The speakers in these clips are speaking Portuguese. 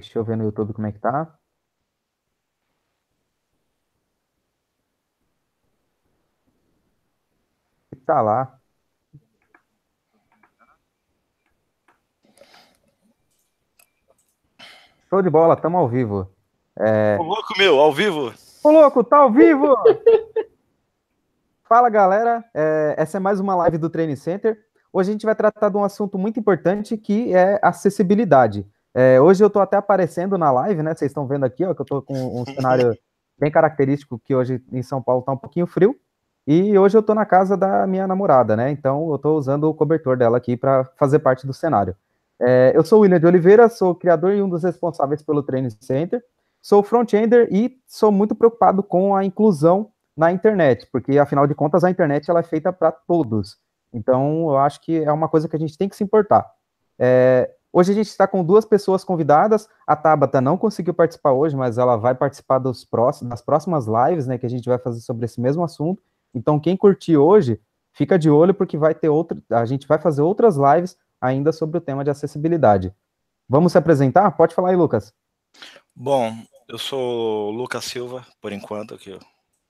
Deixa eu ver no YouTube como é que tá. Tá lá. Show de bola, estamos ao vivo. É... Ô louco meu, ao vivo. Ô louco, tá ao vivo! Fala galera, é... essa é mais uma live do Training Center. Hoje a gente vai tratar de um assunto muito importante que é acessibilidade. É, hoje eu estou até aparecendo na live, né? Vocês estão vendo aqui, ó, que eu estou com um cenário bem característico que hoje em São Paulo está um pouquinho frio. E hoje eu estou na casa da minha namorada, né? Então eu estou usando o cobertor dela aqui para fazer parte do cenário. É, eu sou o William de Oliveira, sou criador e um dos responsáveis pelo Training Center. Sou front-ender e sou muito preocupado com a inclusão na internet, porque afinal de contas a internet ela é feita para todos. Então eu acho que é uma coisa que a gente tem que se importar. É, Hoje a gente está com duas pessoas convidadas. A Tabata não conseguiu participar hoje, mas ela vai participar dos próximos, das próximas lives, né, que a gente vai fazer sobre esse mesmo assunto. Então, quem curtir hoje, fica de olho porque vai ter outro. a gente vai fazer outras lives ainda sobre o tema de acessibilidade. Vamos se apresentar? Pode falar aí, Lucas. Bom, eu sou Lucas Silva, por enquanto, que eu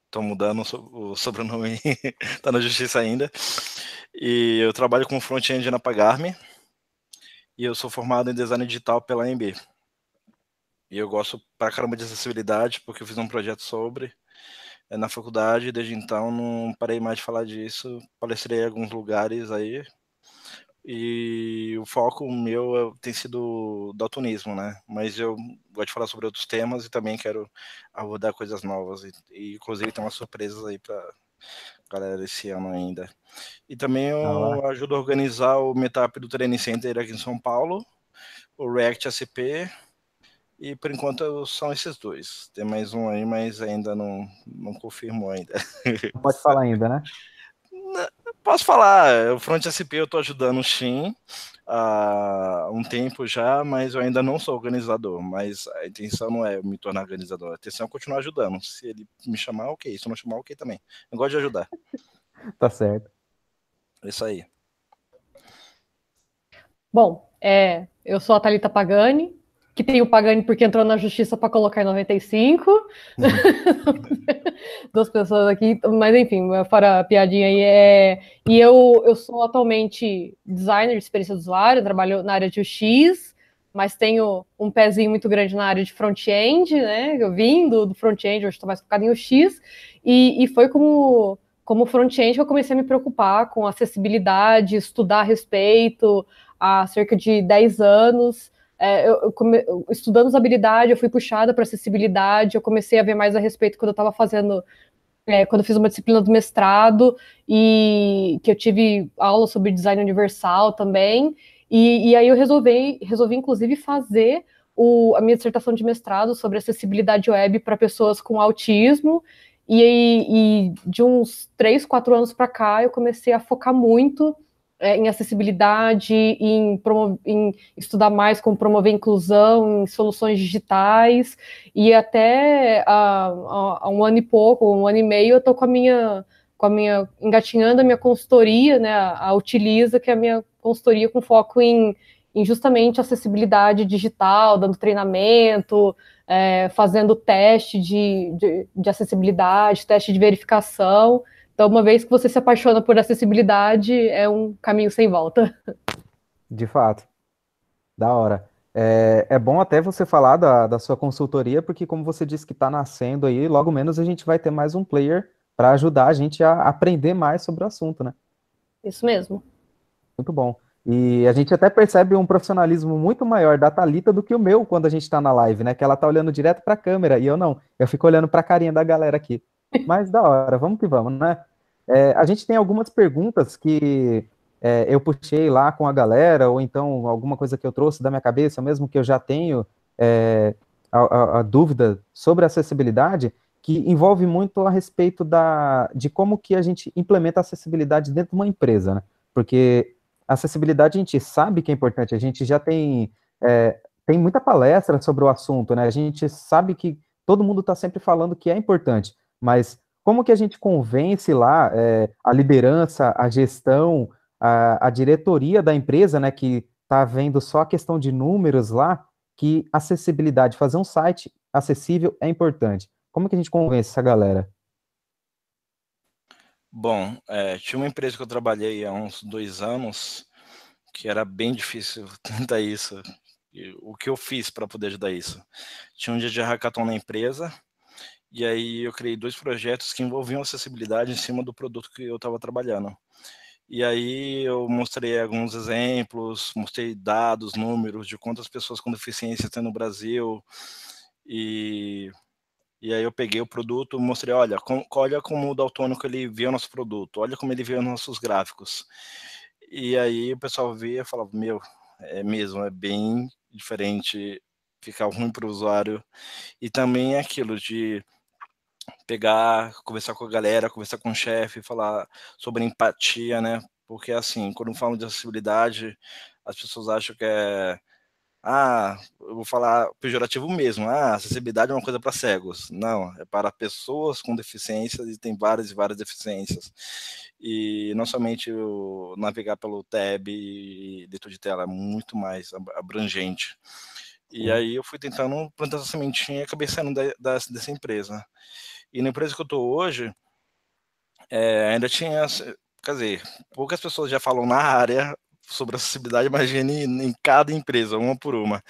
estou mudando o sobrenome, está na justiça ainda. E eu trabalho com front-end na Pagarme, e eu sou formado em design digital pela AMB. E eu gosto pra caramba de acessibilidade, porque eu fiz um projeto sobre é, na faculdade, desde então não parei mais de falar disso, palestrei em alguns lugares aí, e o foco meu é, tem sido do daltonismo, né? Mas eu gosto de falar sobre outros temas e também quero abordar coisas novas, e, e inclusive tem umas surpresas aí para galera esse ano ainda. E também eu ah, ajudo a organizar o Meetup do Training Center aqui em São Paulo, o React SP. e por enquanto são esses dois. Tem mais um aí, mas ainda não, não confirmou ainda. pode falar ainda, né? Posso falar, eh, o Front SP eu estou ajudando o Shin há um tempo já, mas eu ainda não sou organizador. Mas a intenção não é me tornar organizador, a intenção é continuar ajudando. Se ele me chamar, ok. Se não chamar, ok também. Eu gosto de ajudar. tá certo. É isso aí. Bom, é, eu sou a Thalita Pagani, que tem o Pagani porque entrou na justiça para colocar em 95. Uhum. Duas pessoas aqui, mas enfim, fora a piadinha aí. É... E eu, eu sou atualmente designer de experiência do usuário, trabalho na área de UX, mas tenho um pezinho muito grande na área de front-end, né? Eu vim do, do front-end, hoje estou mais focado em UX, e, e foi como. Como front-end, que eu comecei a me preocupar com acessibilidade, estudar a respeito há cerca de 10 anos. É, eu, eu come... estudando usabilidade, eu fui puxada para acessibilidade, eu comecei a ver mais a respeito quando eu estava fazendo, é, quando eu fiz uma disciplina do mestrado e que eu tive aula sobre design universal também. E, e aí eu resolvi, resolvi inclusive fazer o, a minha dissertação de mestrado sobre acessibilidade web para pessoas com autismo. E, e de uns três, quatro anos para cá, eu comecei a focar muito é, em acessibilidade, em, em, estudar mais como promover inclusão, em soluções digitais, e até há um ano e pouco, um ano e meio, eu estou com a minha, com a minha, engatinhando a minha consultoria, né, a Utiliza, que é a minha consultoria com foco em, em justamente acessibilidade digital, dando treinamento, é, fazendo teste de, de, de acessibilidade, teste de verificação, então, uma vez que você se apaixona por acessibilidade, é um caminho sem volta. De fato. Da hora. É, é bom até você falar da, da sua consultoria, porque como você disse que está nascendo aí, logo menos a gente vai ter mais um player para ajudar a gente a aprender mais sobre o assunto, né? Isso mesmo. Muito bom. E a gente até percebe um profissionalismo muito maior da Talita do que o meu quando a gente está na live, né? Que ela tá olhando direto para a câmera e eu não. Eu fico olhando para a carinha da galera aqui. Mas da hora, vamos que vamos, né? É, a gente tem algumas perguntas que é, eu puxei lá com a galera, ou então alguma coisa que eu trouxe da minha cabeça, mesmo que eu já tenho é, a, a, a, dúvida sobre acessibilidade, que envolve muito a respeito da, de como que a gente implementa a acessibilidade dentro de uma empresa, né? Porque acessibilidade a gente sabe que é importante, a gente já tem, é, tem muita palestra sobre o assunto, né? A gente sabe que todo mundo está sempre falando que é importante, mas como que a gente convence lá é, a liderança, a gestão, a, a diretoria da empresa, né, que está vendo só a questão de números lá, que acessibilidade, fazer um site acessível é importante. Como que a gente convence essa galera? Bom, é, tinha uma empresa que eu trabalhei há uns dois anos que era bem difícil tentar isso. E o que eu fiz para poder ajudar isso? Tinha um dia de hackathon na empresa e aí eu criei dois projetos que envolviam acessibilidade em cima do produto que eu estava trabalhando. E aí eu mostrei alguns exemplos, mostrei dados, números de quantas pessoas com deficiência tem no Brasil. E, e aí eu peguei o produto, mostrei, olha, com, olha como o daltônico ele vê o nosso produto, olha como ele vê os nossos gráficos. E aí o pessoal via e falava, meu, é mesmo, é bem diferente, ficar ruim para o usuário. E também é aquilo de pegar, conversar com a galera, conversar com o chefe, falar sobre empatia, né? Porque assim, quando falam de acessibilidade, as pessoas acham que é ah, eu vou falar pejorativo mesmo. Ah, acessibilidade é uma coisa para cegos. Não, é para pessoas com deficiências e tem várias e várias deficiências. E não somente navegar pelo tab e dentro de tela, é muito mais abrangente. E aí eu fui tentando plantar essa sementinha e acabei saindo da, dessa empresa. E na empresa que eu estou hoje, é, ainda tinha, quer dizer, poucas pessoas já falam na área sobre acessibilidade, imagine em cada empresa, uma por uma.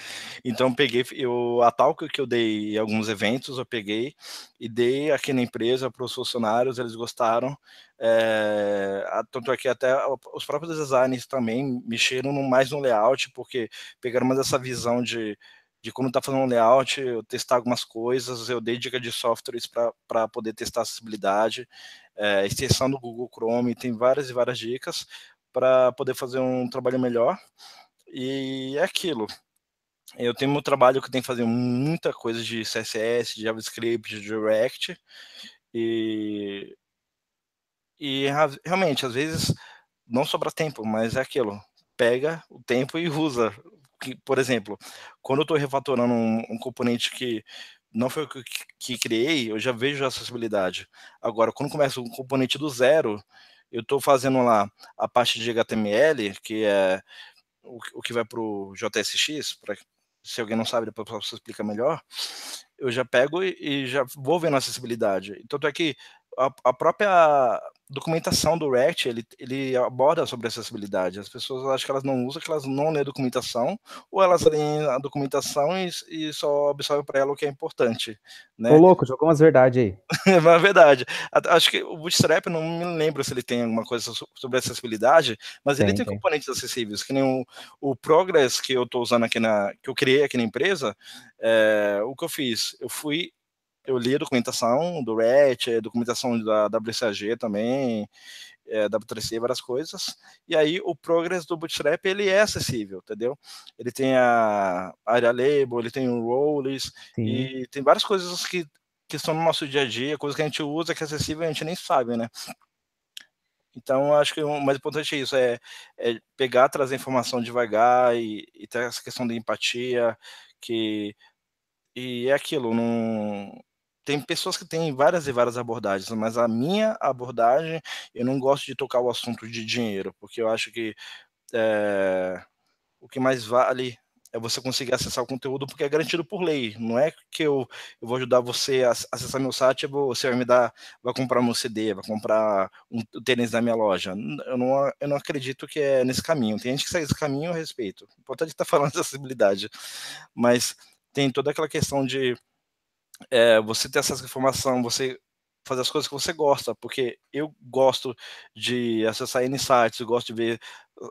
Então, eu peguei eu, a tal que eu dei em alguns eventos, eu peguei e dei aqui na empresa para os funcionários, eles gostaram. É, tanto aqui é que até os próprios designers também mexeram mais no layout, porque pegaram mais essa visão de de como está fazendo um layout, eu testar algumas coisas, eu dei dica de softwares para poder testar acessibilidade, é, extensão do Google Chrome, tem várias e várias dicas para poder fazer um trabalho melhor. E é aquilo. Eu tenho meu trabalho que tem que fazer muita coisa de CSS, de JavaScript, de React. E, e realmente, às vezes, não sobra tempo, mas é aquilo. Pega o tempo e usa que, por exemplo, quando eu estou refatorando um, um, componente que não foi o que, que, criei, eu já vejo a acessibilidade. Agora, quando começa um componente do zero, eu estou fazendo lá a parte de HTML, que é o, o que vai para o JSX, pra, se alguém não sabe, depois posso explicar melhor. Eu já pego e, e já vou vendo a acessibilidade. Tanto é que a, a própria documentação do React, ele, ele aborda sobre acessibilidade. As pessoas acham que elas não usam, que elas não lêem a documentação, ou elas leem a documentação e, e só absorvem para ela o que é importante. Né? Ô louco, jogou umas verdades aí. é uma verdade. Acho que o Bootstrap, não me lembro se ele tem alguma coisa sobre acessibilidade, mas tem, ele tem, tem, componentes acessíveis, que nem o, o Progress que eu estou usando aqui na... que eu criei aqui na empresa, é, o que eu fiz? Eu fui eu li a documentação do RET, a é, documentação da, WCAG também, é, W3C, várias coisas. E aí o Progress do Bootstrap ele é acessível, entendeu? Ele tem a área label, ele tem o roles e tem várias coisas que que estão no nosso dia a dia, coisas que a gente usa que é acessível e a gente nem sabe, né? Então, acho que o mais importante é isso, é, é pegar, trazer informação devagar e, e, ter essa questão de empatia, que e é aquilo, não, tem pessoas que têm várias e várias abordagens, mas a minha abordagem, eu não gosto de tocar o assunto de dinheiro, porque eu acho que é, o que mais vale é você conseguir acessar o conteúdo porque é garantido por lei. Não é que eu, eu vou ajudar você a acessar meu site, você vai me dar, vai comprar meu CD, vai comprar um, o tênis da minha loja. Eu não, eu não acredito que é nesse caminho. Tem gente que segue esse caminho, eu respeito. O importante é tá estar falando de acessibilidade. Mas tem toda aquela questão de é, você ter essa informação, você fazer as coisas que você gosta, porque eu gosto de acessar insights, eu gosto de ver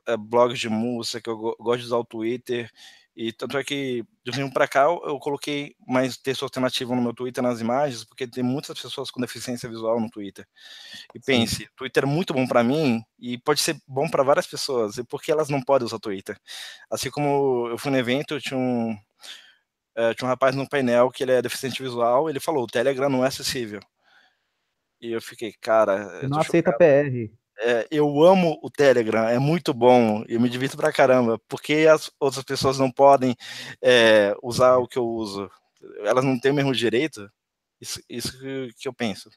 é, blogs de música, eu gosto de usar o Twitter, e tanto é que de um para cá eu coloquei mais texto alternativo no meu Twitter nas imagens, porque tem muitas pessoas com deficiência visual no Twitter. E pense, Sim. Twitter é muito bom para mim e pode ser bom para várias pessoas, e por que elas não podem usar Twitter? Assim como eu fui no evento, tinha um é, tinha um rapaz no painel que ele é deficiente visual, ele falou, o Telegram não é acessível. E eu fiquei, cara... Eu não aceita PR. É, eu amo o Telegram, é muito bom, eu me divirto pra caramba, porque as outras pessoas não podem é, usar o que eu uso. Elas não têm o mesmo direito, isso, isso que eu penso.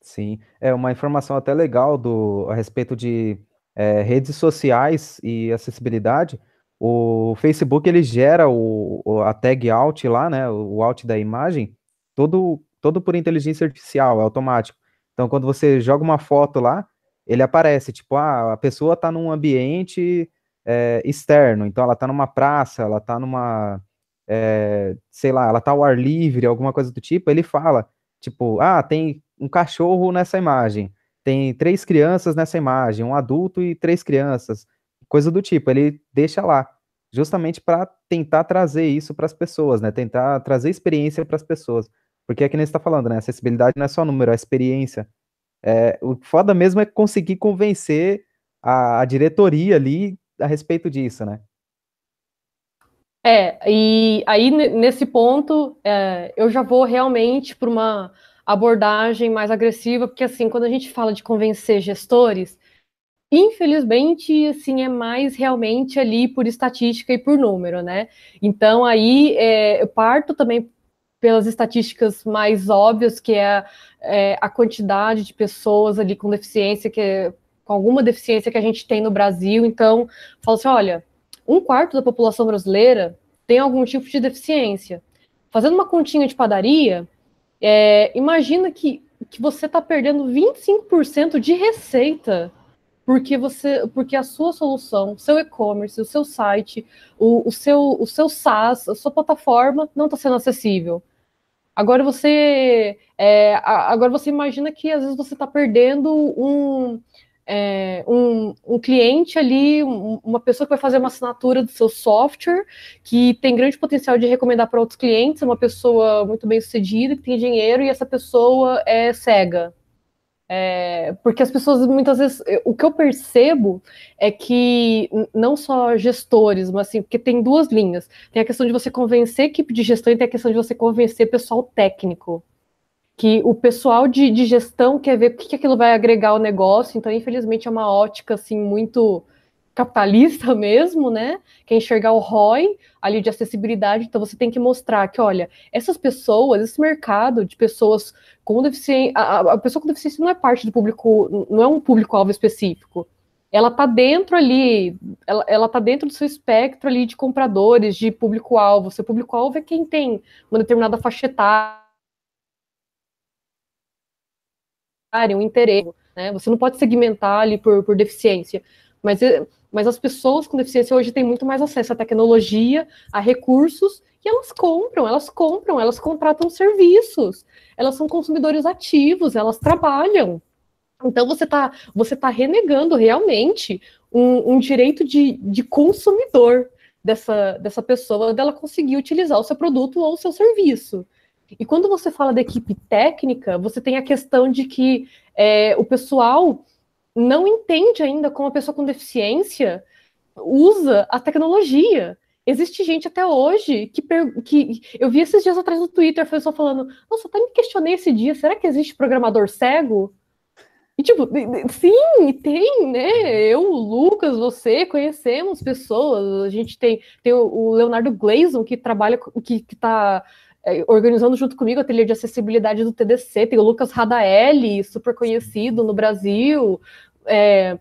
Sim, é uma informação até legal do, a respeito de é, redes sociais e acessibilidade, o Facebook ele gera o, a tag out lá, né? O out da imagem, todo, todo por inteligência artificial, é automático. Então, quando você joga uma foto lá, ele aparece, tipo, ah, a pessoa está num ambiente é, externo, então ela está numa praça, ela está numa, é, sei lá, ela está ao ar livre, alguma coisa do tipo, ele fala, tipo, ah, tem um cachorro nessa imagem, tem três crianças nessa imagem, um adulto e três crianças, coisa do tipo, ele deixa lá, justamente para tentar trazer isso para as pessoas, né? Tentar trazer experiência para as pessoas. Porque é que nem está falando, né? Acessibilidade não é só número, é experiência. É, o foda mesmo é conseguir convencer a, a diretoria ali a respeito disso, né? É, e aí nesse ponto é, eu já vou realmente para uma abordagem mais agressiva, porque assim, quando a gente fala de convencer gestores, Infelizmente, assim, é mais realmente ali por estatística e por número, né? Então, aí é, eu parto também pelas estatísticas mais óbvias, que é, é, a quantidade de pessoas ali com deficiência, que é, com alguma deficiência que a gente tem no Brasil. Então, falo assim: olha, um quarto da população brasileira tem algum tipo de deficiência. Fazendo uma continha de padaria, é, imagina que, que você está perdendo 25% de receita porque você, porque a sua solução, seu e-commerce, o seu site, o, o, seu, o seu SaaS, a sua plataforma não está sendo acessível. Agora você, é, agora você imagina que às vezes você está perdendo um, é, um, um, cliente ali, um, uma pessoa que vai fazer uma assinatura do seu software, que tem grande potencial de recomendar para outros clientes, uma pessoa muito bem sucedida, que tem dinheiro e essa pessoa é cega. É, porque as pessoas muitas vezes. O que eu percebo é que não só gestores, mas assim, porque tem duas linhas. Tem a questão de você convencer a equipe de gestão e tem a questão de você convencer pessoal técnico. Que o pessoal de, de gestão quer ver o que, que aquilo vai agregar ao negócio, então, infelizmente, é uma ótica assim muito capitalista mesmo, né? Quer enxergar o ROI ali de acessibilidade. Então você tem que mostrar que, olha, essas pessoas, esse mercado de pessoas com deficiência, a, a pessoa com deficiência não é parte do público, não é um público-alvo específico. Ela tá dentro ali, ela, está tá dentro do seu espectro ali de compradores, de público-alvo. Seu público-alvo é quem tem uma determinada faixa etária, um interesse. Né? Você não pode segmentar ali por, por deficiência. Mas, eh, mas as pessoas com deficiência hoje têm muito mais acesso à tecnologia, a recursos, e elas compram, elas compram, elas contratam serviços, elas são consumidores ativos, elas trabalham. Então você está você tá renegando realmente um, um direito de, de consumidor dessa, dessa pessoa, dela conseguir utilizar o seu produto ou o seu serviço. E quando você fala da equipe técnica, você tem a questão de que é, o pessoal não entende ainda como a pessoa com deficiência usa a tecnologia. Existe gente até hoje que, que eu vi esses dias atrás no Twitter, a pessoa falando: Nossa, até me questionei esse dia, será que existe programador cego? E tipo, sim, tem, né? Eu, o Lucas, você, conhecemos pessoas. A gente tem, tem o Leonardo Gleison, que trabalha, que, que tá é, organizando junto comigo a trilha de acessibilidade do TDC, tem o Lucas Radaelli, super conhecido no Brasil, é,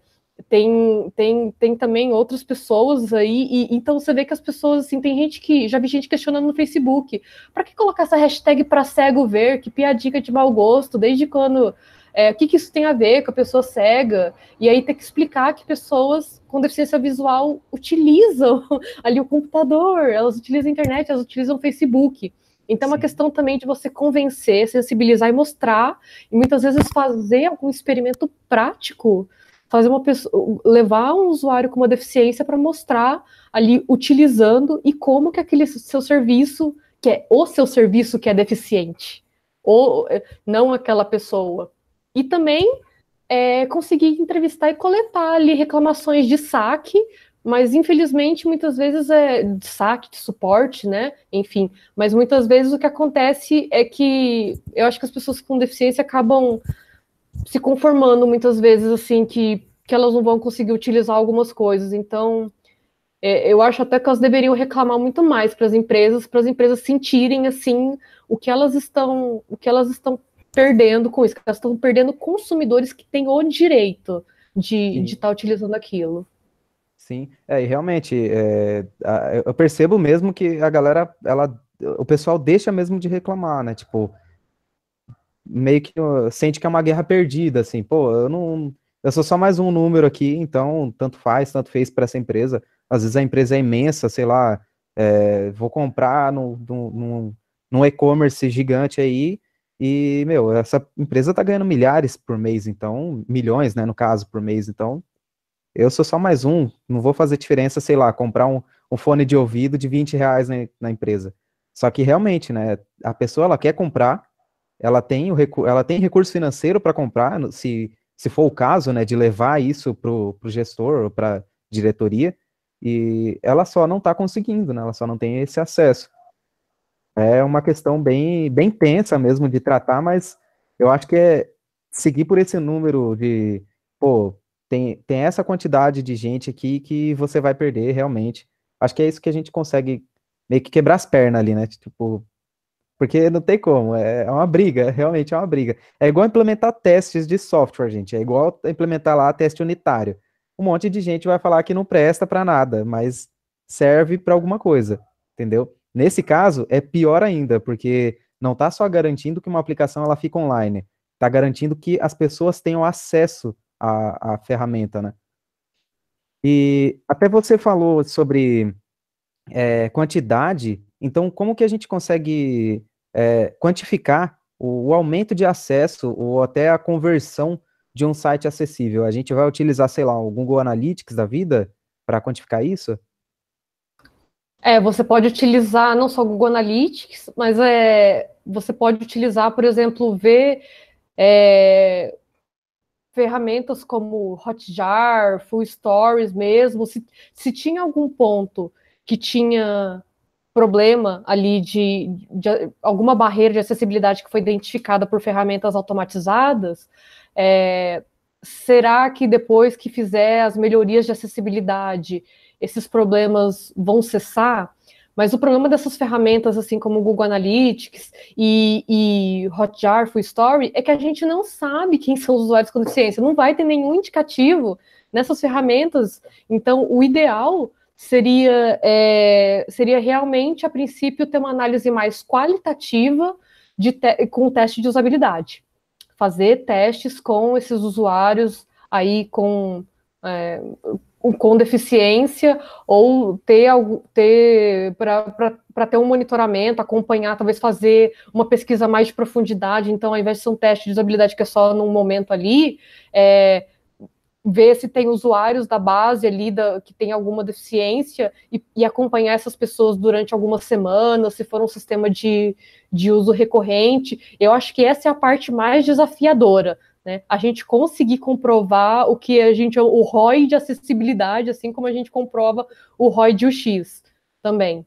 tem, tem, tem também outras pessoas aí, e, então você vê que as pessoas, assim, tem gente que, já vi gente questionando no Facebook, para que colocar essa hashtag para cego ver, que piadica de mau gosto, desde quando... É, o que, que isso tem a ver com a pessoa cega, e aí tem que explicar que pessoas com deficiência visual utilizam ali o computador, elas utilizam a internet, elas utilizam o Facebook. Então, é uma questão também de você convencer, sensibilizar e mostrar, e muitas vezes fazer algum experimento prático, fazer uma pessoa, levar um usuário com uma deficiência para mostrar ali utilizando e como que aquele seu serviço, que é o seu serviço que é deficiente, ou eh, não aquela pessoa. E também é, conseguir entrevistar e coletar ali reclamações de saque mas infelizmente muitas vezes é de saque, de suporte, né? Enfim, mas muitas vezes o que acontece é que eu acho que as pessoas com deficiência acabam se conformando muitas vezes assim que, que elas não vão conseguir utilizar algumas coisas. Então, é, eu acho até que elas deveriam reclamar muito mais para as empresas, para as empresas sentirem assim o que elas estão, o que elas estão perdendo com isso, que elas estão perdendo consumidores que têm o direito de estar de tá utilizando aquilo. Sim, é, e realmente, é, eu percebo mesmo que a galera, ela, o pessoal deixa mesmo de reclamar, né? Tipo, meio que sente que é uma guerra perdida, assim, pô, eu não. Eu sou só mais um número aqui, então tanto faz, tanto fez para essa empresa. Às vezes a empresa é imensa, sei lá, é, vou comprar num, no no e-commerce gigante aí, e, meu, essa empresa tá ganhando milhares por mês, então, milhões, né, no caso, por mês, então, eu sou só mais um, não vou fazer diferença, sei lá, comprar um, um fone de ouvido de 20 reais na, na, empresa. Só que realmente, né, a pessoa ela quer comprar, ela tem, o recu ela tem recurso financeiro para comprar, se, se for o caso, né, de levar isso para o gestor ou para diretoria, e ela só não está conseguindo, né, ela só não tem esse acesso. É uma questão bem, bem tensa mesmo de tratar, mas eu acho que é seguir por esse número de, pô, tem, tem essa quantidade de gente aqui que você vai perder realmente. Acho que é isso que a gente consegue meio que quebrar as pernas ali, né? Tipo, porque não tem como, é, é uma briga, realmente é uma briga. É igual implementar testes de software, gente, é igual implementar lá teste unitário. Um monte de gente vai falar que não presta para nada, mas serve para alguma coisa, entendeu? Nesse caso, é pior ainda, porque não está só garantindo que uma aplicação ela fica online, está garantindo que as pessoas tenham acesso a, a ferramenta, né? E até você falou sobre é, quantidade, então como que a gente consegue é, quantificar o, o, aumento de acesso ou até a conversão de um site acessível? A gente vai utilizar, sei lá, o Google Analytics da vida para quantificar isso? É, você pode utilizar não só o Google Analytics, mas é, você pode utilizar, por exemplo, ver é, ferramentas como Hotjar, Full Stories mesmo, se, se tinha algum ponto que tinha problema ali de, de, alguma barreira de acessibilidade que foi identificada por ferramentas automatizadas, é, será que depois que fizer as melhorias de acessibilidade, esses problemas vão cessar? Mas o problema dessas ferramentas, assim como o Google Analytics e, e Hotjar, Full Story, é que a gente não sabe quem são os usuários com deficiência, não vai ter nenhum indicativo nessas ferramentas. Então, o ideal seria, é, seria realmente, a princípio, ter uma análise mais qualitativa de te com teste de usabilidade. Fazer testes com esses usuários aí com é, com deficiência ou ter algo ter para ter um monitoramento, acompanhar, talvez fazer uma pesquisa mais de profundidade. Então, ao invés de ser um teste de usabilidade que é só num momento ali, é, ver se tem usuários da base ali da, que tem alguma deficiência e, e, acompanhar essas pessoas durante algumas semanas, se for um sistema de, de uso recorrente. Eu acho que essa é a parte mais desafiadora. Né? A gente conseguir comprovar o que a gente o ROI de acessibilidade, assim como a gente comprova o ROI de UX também.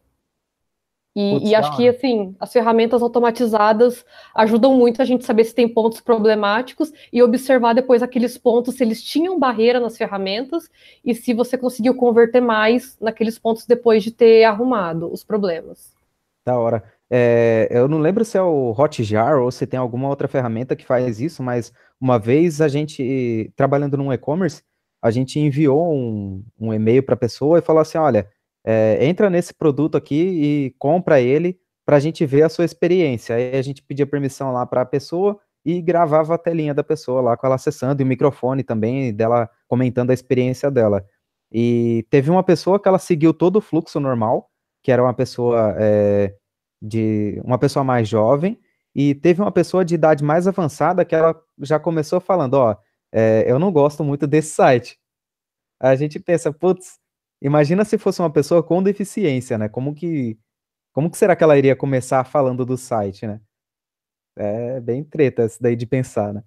E, Putz, e acho que assim as ferramentas automatizadas ajudam muito a gente saber se tem pontos problemáticos e observar depois aqueles pontos se eles tinham barreira nas ferramentas e se você conseguiu converter mais naqueles pontos depois de ter arrumado os problemas. Da hora. É, eu não lembro se é o Hotjar ou se tem alguma outra ferramenta que faz isso, mas uma vez a gente, trabalhando num e-commerce, a gente enviou um, um e-mail para a pessoa e falou assim: olha, é, entra nesse produto aqui e compra ele para a gente ver a sua experiência. Aí a gente pedia permissão lá para a pessoa e gravava a telinha da pessoa lá com ela acessando e o microfone também dela comentando a experiência dela. E teve uma pessoa que ela seguiu todo o fluxo normal, que era uma pessoa é, de uma pessoa mais jovem e teve uma pessoa de idade mais avançada que ela já começou falando: Ó, é, eu não gosto muito desse site. A gente pensa, putz, imagina se fosse uma pessoa com deficiência, né? Como que, como que será que ela iria começar falando do site, né? É bem treta isso daí de pensar, né?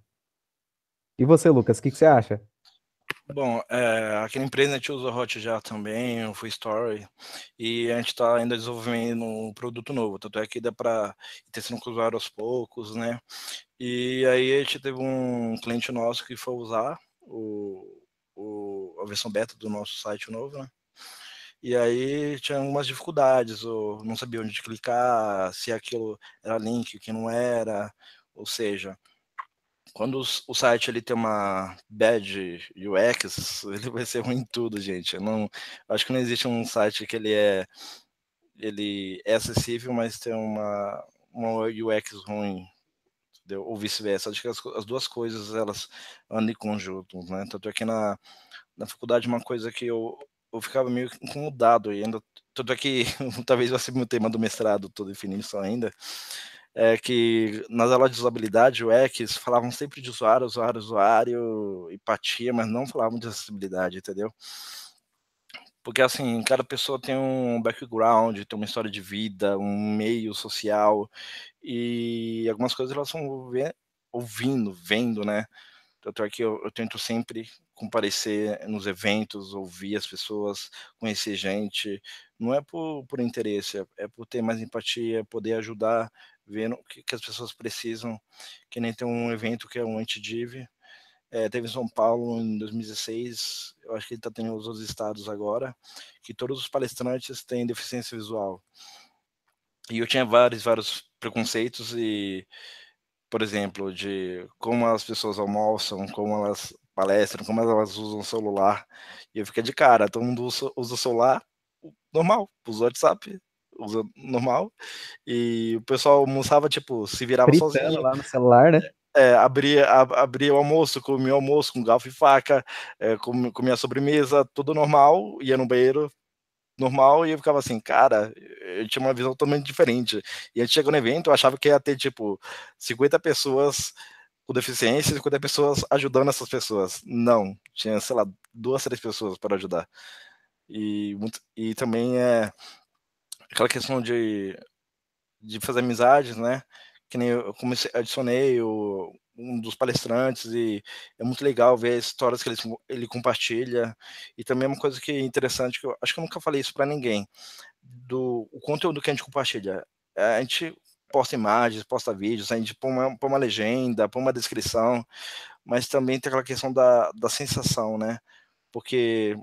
E você, Lucas, o que, que você acha? Bom, é, empresa a gente usa Hot já também, o Full Story, e a gente está ainda desenvolvendo um produto novo, tanto é que dá para ter sendo usado aos poucos, né? E aí a gente teve um cliente nosso que foi usar o, o, a versão beta do nosso site novo, né? E aí tinha algumas dificuldades, ou não sabia onde clicar, se aquilo era link, o que não era, ou seja, quando o site ele tem uma bad UX, ele vai ser ruim em tudo, gente. Eu não, eu acho que não existe um site que ele é ele é acessível, mas tem uma uma UX ruim, entendeu? Ou vice-versa. Acho que as, as, duas coisas elas andam em conjunto, né? Tanto é que na na faculdade uma coisa que eu eu ficava meio incomodado e ainda tanto é que talvez vai ser meu tema do mestrado, tô definindo isso ainda é que nas aulas de usabilidade, o UX, falavam sempre de usuário, usuário, usuário, empatia, mas não falavam de acessibilidade, entendeu? Porque, assim, cada pessoa tem um background, tem uma história de vida, um meio social, e algumas coisas elas vão ouvindo, vendo, né? Tanto é que eu, eu tento sempre comparecer nos eventos, ouvir as pessoas, conhecer gente. Não é por, por interesse, é, é por ter mais empatia, poder ajudar vendo o que, que as pessoas precisam, que nem tem um evento que é um anti-div, é, teve em São Paulo em 2016, eu acho que ele está tendo os outros estados agora, que todos os palestrantes têm deficiência visual. E eu tinha vários, vários preconceitos e, por exemplo, de como as pessoas almoçam, como elas palestram, como elas usam celular. E eu fiquei de cara, todo mundo usa, usa o celular normal, usa o WhatsApp, usando normal. E o pessoal almoçava, tipo, se virava Fritando sozinho. lá no celular, né? É, abria, abria o almoço, comia o almoço com garfo e faca, é, comia a sobremesa, tudo normal, ia no banheiro normal e eu ficava assim, cara, eu tinha uma visão totalmente diferente. E a gente chegou no evento, eu achava que ia ter, tipo, 50 pessoas com deficiência, 50 pessoas ajudando essas pessoas. Não, tinha, sei lá, duas, três pessoas para ajudar. E, e também é, aquela questão de, de fazer amizades, né? Que nem eu comecei, adicionei o, um dos palestrantes e é muito legal ver as histórias que ele, ele compartilha. E também é uma coisa que é interessante, que eu acho que eu nunca falei isso para ninguém, do o conteúdo que a gente compartilha. A gente posta imagens, posta vídeos, a gente põe uma, põe uma legenda, põe uma descrição, mas também tem aquela questão da, da sensação, né? Porque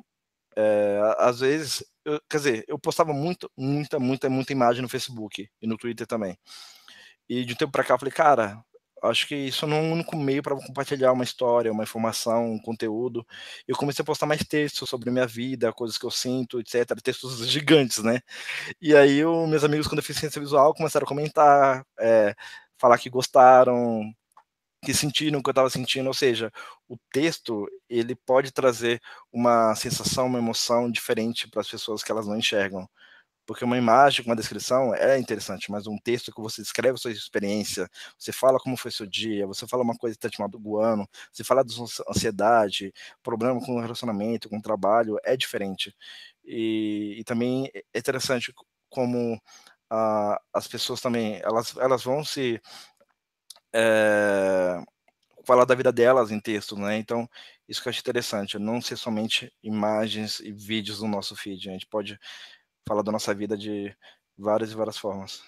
é, às vezes, eu, quer dizer, eu postava muito, muita, muita, muita imagem no Facebook e no Twitter também. E de um tempo para cá eu falei, cara, acho que isso não é um único meio para compartilhar uma história, uma informação, um conteúdo. Eu comecei a postar mais textos sobre minha vida, coisas que eu sinto, etc. Textos gigantes, né? E aí, eu, meus amigos, com deficiência visual, começaram a comentar, é, falar que gostaram, que sentiram o que eu estava sentindo, ou seja, o texto ele pode trazer uma sensação, uma emoção diferente para as pessoas que elas não enxergam, porque uma imagem com uma descrição é interessante, mas um texto que você descreve a sua experiência, você fala como foi seu dia, você fala uma coisa que está te magoando, você fala de ansiedade, problema com o relacionamento, com o trabalho, é diferente. E, e também é interessante como ah, as pessoas também elas, elas vão se é, falar da vida delas em texto, né? Então, isso que eu acho interessante, não ser somente imagens e vídeos no nosso feed, né? a gente pode falar da nossa vida de várias e várias formas.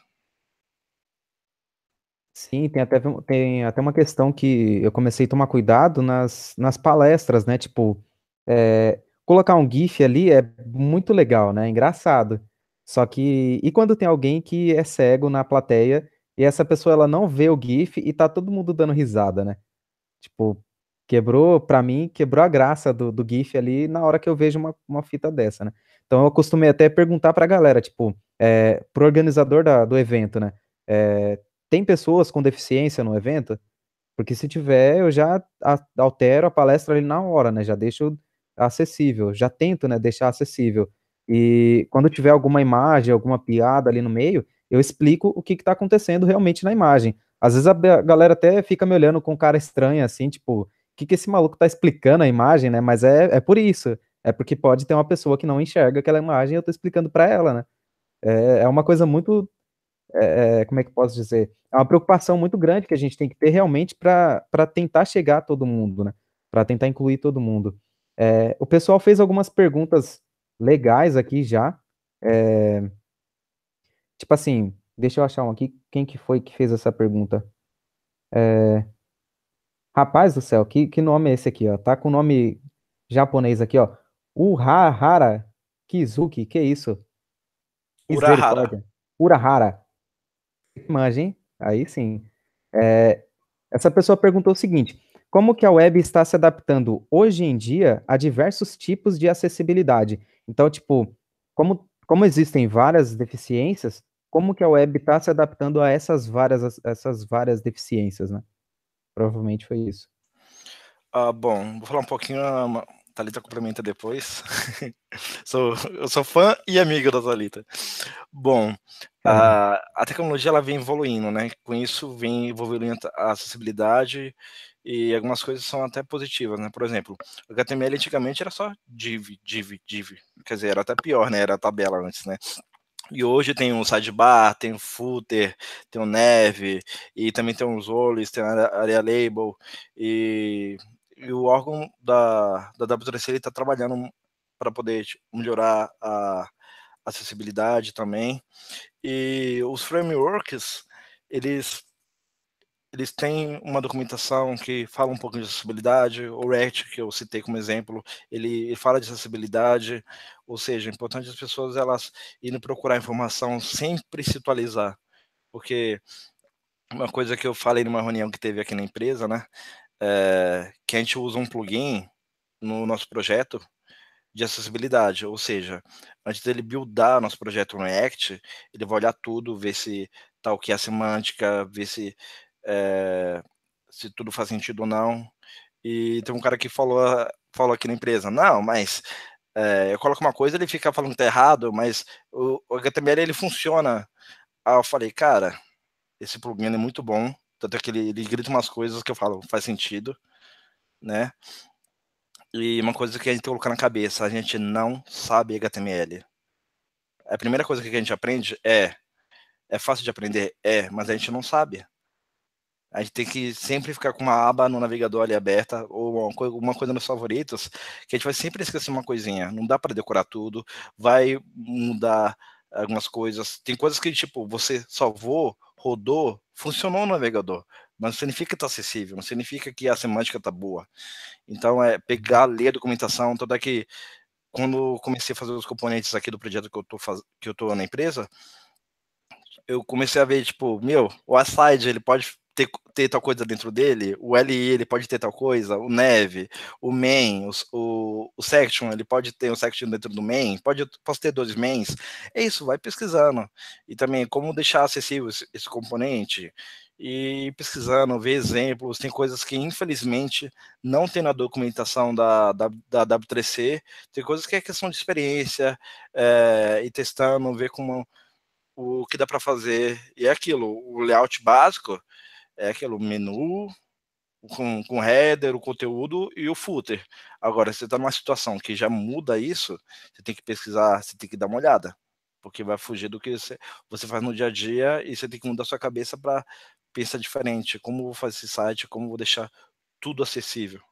Sim, tem até, tem até uma questão que eu comecei a tomar cuidado nas, nas palestras, né? Tipo, é, colocar um GIF ali é muito legal, né? É engraçado. Só que. E quando tem alguém que é cego na plateia e essa pessoa ela não vê o GIF e tá todo mundo dando risada, né? Tipo, quebrou, para mim, quebrou a graça do, do GIF ali na hora que eu vejo uma, uma fita dessa, né? Então eu costumei até perguntar pra galera, tipo, é, pro organizador da, do evento, né? É, tem pessoas com deficiência no evento? Porque se tiver, eu já altero a palestra ali na hora, né? Já deixo acessível, já tento, né, deixar acessível. E quando tiver alguma imagem, alguma piada ali no meio, eu explico o que está acontecendo realmente na imagem. Às vezes a galera até fica me olhando com cara estranha, assim, tipo, o que, que esse maluco está explicando a imagem, né? Mas é, é por isso. É porque pode ter uma pessoa que não enxerga aquela imagem e eu estou explicando para ela, né? É, é uma coisa muito. É, é, como é que eu posso dizer? É uma preocupação muito grande que a gente tem que ter realmente para tentar chegar a todo mundo, né? Para tentar incluir todo mundo. É, o pessoal fez algumas perguntas legais aqui já. É, Tipo assim, deixa eu achar um aqui. Quem que foi que fez essa pergunta? É... Rapaz do céu, que, que nome é esse aqui, ó? Tá com o nome japonês aqui, ó. Urahara Kizuki, que isso? Urahara. Urahara. Imagem, aí sim. É, essa pessoa perguntou o seguinte: como que a web está se adaptando hoje em dia a diversos tipos de acessibilidade? Então, tipo, como como existem várias deficiências, como que a web está se adaptando a essas várias, essas várias deficiências, né? Provavelmente foi isso. Ah, bom, vou falar um pouquinho, a Thalita complementa depois. sou, eu sou fã e amigo da Thalita. Bom, a, a tecnologia ela vem evoluindo, né? Com isso vem evoluindo a acessibilidade e algumas coisas são até positivas, né? Por exemplo, HTML antigamente era só div, div, div. Quer dizer, era até pior, né? Era tabela antes, né? E hoje tem um sidebar, tem um footer, tem um neve, e também tem uns olhos, tem a área label, e, e o órgão da, da W3C está trabalhando para poder tipo, melhorar a acessibilidade também. E os frameworks, eles eles têm uma documentação que fala um pouquinho de acessibilidade, o React, que eu citei como exemplo, ele, fala de acessibilidade, ou seja, é importante as pessoas elas irem procurar informação sempre se atualizar, porque uma coisa que eu falei numa reunião que teve aqui na empresa, né, é que a gente usa um plugin no nosso projeto de acessibilidade, ou seja, antes dele buildar nosso projeto no React, ele vai olhar tudo, ver se tal tá que é a semântica, ver se é, se tudo faz sentido ou não. E tem um cara que falou, falou aqui na empresa, não, mas é, eu coloco uma coisa, ele fica falando que tá errado, mas o, o HTML ele funciona. Aí eu falei, cara, esse plugin é muito bom, tanto é que ele, ele grita umas coisas que eu falo, faz sentido, né? E uma coisa que a gente tem que colocar na cabeça, a gente não sabe HTML. A primeira coisa que a gente aprende é, é fácil de aprender, é, mas a gente não sabe a gente tem que sempre ficar com uma aba no navegador ali aberta ou uma coisa nos favoritos, que a gente vai sempre esquecer uma coisinha. Não dá para decorar tudo, vai mudar algumas coisas. Tem coisas que, tipo, você salvou, rodou, funcionou no navegador, mas não significa que está acessível, não significa que a semântica está boa. Então, é pegar, uhum. ler a documentação, toda é que. Quando comecei a fazer os componentes aqui do projeto que eu tô, faz... que eu tô na empresa, eu comecei a ver, tipo, meu, o Aside, ele pode ter, ter tal coisa dentro dele, o LI ele pode ter tal coisa, o Neve, o main, o, o, section, ele pode ter um section dentro do main, pode, posso ter dois mains, é isso, vai pesquisando. E também como deixar acessível esse, esse componente e pesquisando, ver exemplos, tem coisas que infelizmente não tem na documentação da, da, da W3C, tem coisas que é questão de experiência é, e testando, ver como o que dá para fazer. E é aquilo, o layout básico, é aquele menu com, com header, o conteúdo e o footer. Agora, você está numa situação que já muda isso, você tem que pesquisar, você tem que dar uma olhada, porque vai fugir do que você, você faz no dia a dia e você tem que mudar sua cabeça para pensar diferente, como vou fazer esse site, como vou deixar tudo acessível.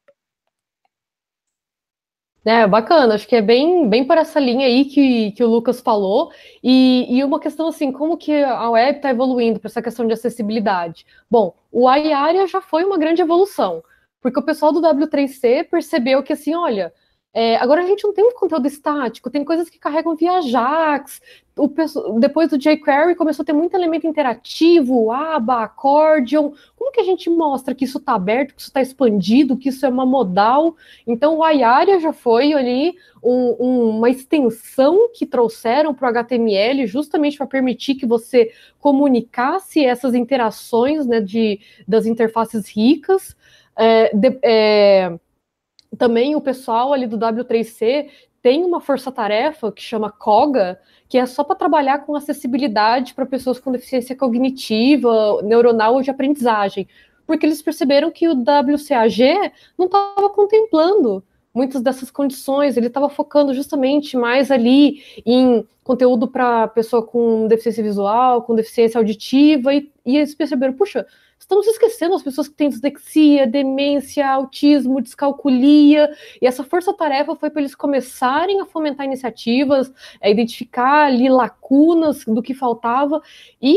Né, bacana, acho que é bem, bem por essa linha aí que, que o Lucas falou. E, e uma questão assim, como que a web está evoluindo para essa questão de acessibilidade? Bom, o AI já foi uma grande evolução, porque o pessoal do W3C percebeu que assim, olha, é, agora a gente não tem um conteúdo estático, tem coisas que carregam via Ajax. O, depois do jQuery começou a ter muito elemento interativo, aba, accordion. Como que a gente mostra que isso está aberto, que isso está expandido, que isso é uma modal? Então o Ayaria já foi ali um, um, uma extensão que trouxeram para o HTML justamente para permitir que você comunicasse essas interações né, de, das interfaces ricas. É, de, é, também o pessoal ali do W3C tem uma força-tarefa que chama COGA, que é só para trabalhar com acessibilidade para pessoas com deficiência cognitiva, neuronal ou de aprendizagem, porque eles perceberam que o WCAG não estava contemplando muitas dessas condições, ele estava focando justamente mais ali em conteúdo para pessoa com deficiência visual, com deficiência auditiva, e, e eles perceberam, puxa, Estamos esquecendo as pessoas que têm dislexia, demência, autismo, descalculia, e essa força-tarefa foi para eles começarem a fomentar iniciativas, a é, identificar ali lacunas do que faltava e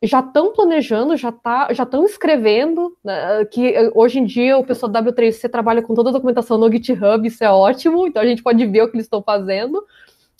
já estão planejando, já tá, já estão escrevendo, né, que eh, hoje em dia o pessoal da W3C trabalha com toda a documentação no GitHub, isso é ótimo, então a gente pode ver o que eles estão fazendo,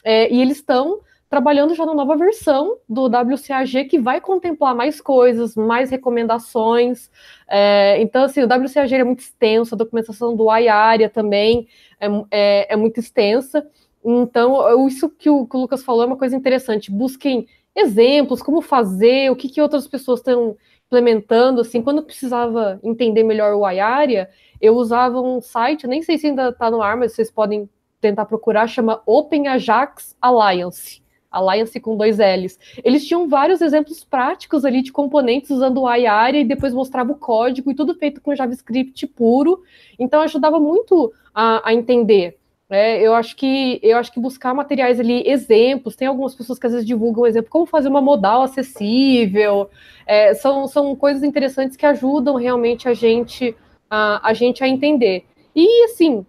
é, e eles estão trabalhando já na nova versão do WCAG, que vai contemplar mais coisas, mais recomendações. É, então, assim, o WCAG é muito extenso, a documentação do IARIA também é, é, é, muito extensa. Então, isso que o, que o Lucas falou é uma coisa interessante. Busquem exemplos, como fazer, o que, que outras pessoas estão implementando, assim, quando eu precisava entender melhor o IARIA, eu usava um site, nem sei se ainda está no ar, mas vocês podem tentar procurar, chama Open Ajax Alliance. Alliance com dois L's. Eles tinham vários exemplos práticos ali de componentes usando o iArea e depois mostrava o código e tudo feito com JavaScript puro. Então ajudava muito a, a entender. É, eu acho que eu acho que buscar materiais ali, exemplos, tem algumas pessoas que às vezes divulgam exemplo, como fazer uma modal acessível, é, são, são coisas interessantes que ajudam realmente a gente a, a gente a entender. E assim,